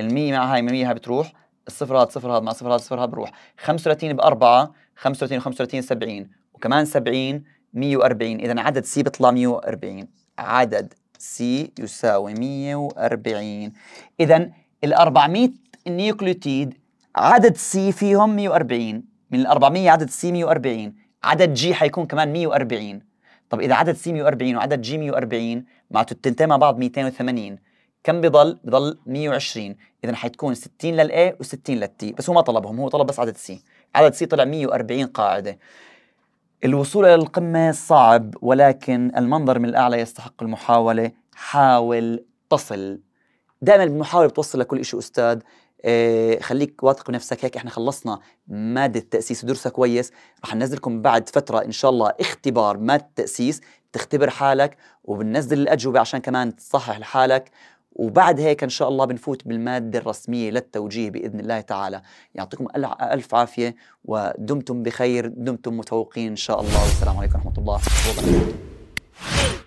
ال 100 مع هاي 100 بتروح الصفر هذا صفر هذا مع صفر هذا صفر هذا بروح 35 ب 4 35 و 35 70 وكمان 70 140 اذا عدد سي بيطلع 140 عدد سي يساوي 140 اذا ال 400 نيوكليوتيد عدد سي فيهم 140 من ال 400 عدد سي 140 عدد جي حيكون كمان 140 طب اذا عدد سي 140 وعدد جي 140 معناته التنتين مع بعض 280 كم بضل؟ بضل 120 اذا حتكون 60 للاي و60 للتي بس هو ما طلبهم هو طلب بس عدد سي عدد سي طلع 140 قاعده الوصول الى القمه صعب ولكن المنظر من الاعلى يستحق المحاوله حاول تصل دائما المحاوله بتوصل لكل شيء استاذ آه، خليك واثق بنفسك هيك احنا خلصنا ماده تاسيس ودرسها كويس رح ننزلكم بعد فتره ان شاء الله اختبار ماده تاسيس تختبر حالك وبننزل الاجوبه عشان كمان تصحح لحالك وبعد هيك ان شاء الله بنفوت بالماده الرسميه للتوجيه باذن الله تعالى يعطيكم الف عافيه ودمتم بخير دمتم متفوقين ان شاء الله والسلام عليكم ورحمه الله وبركاته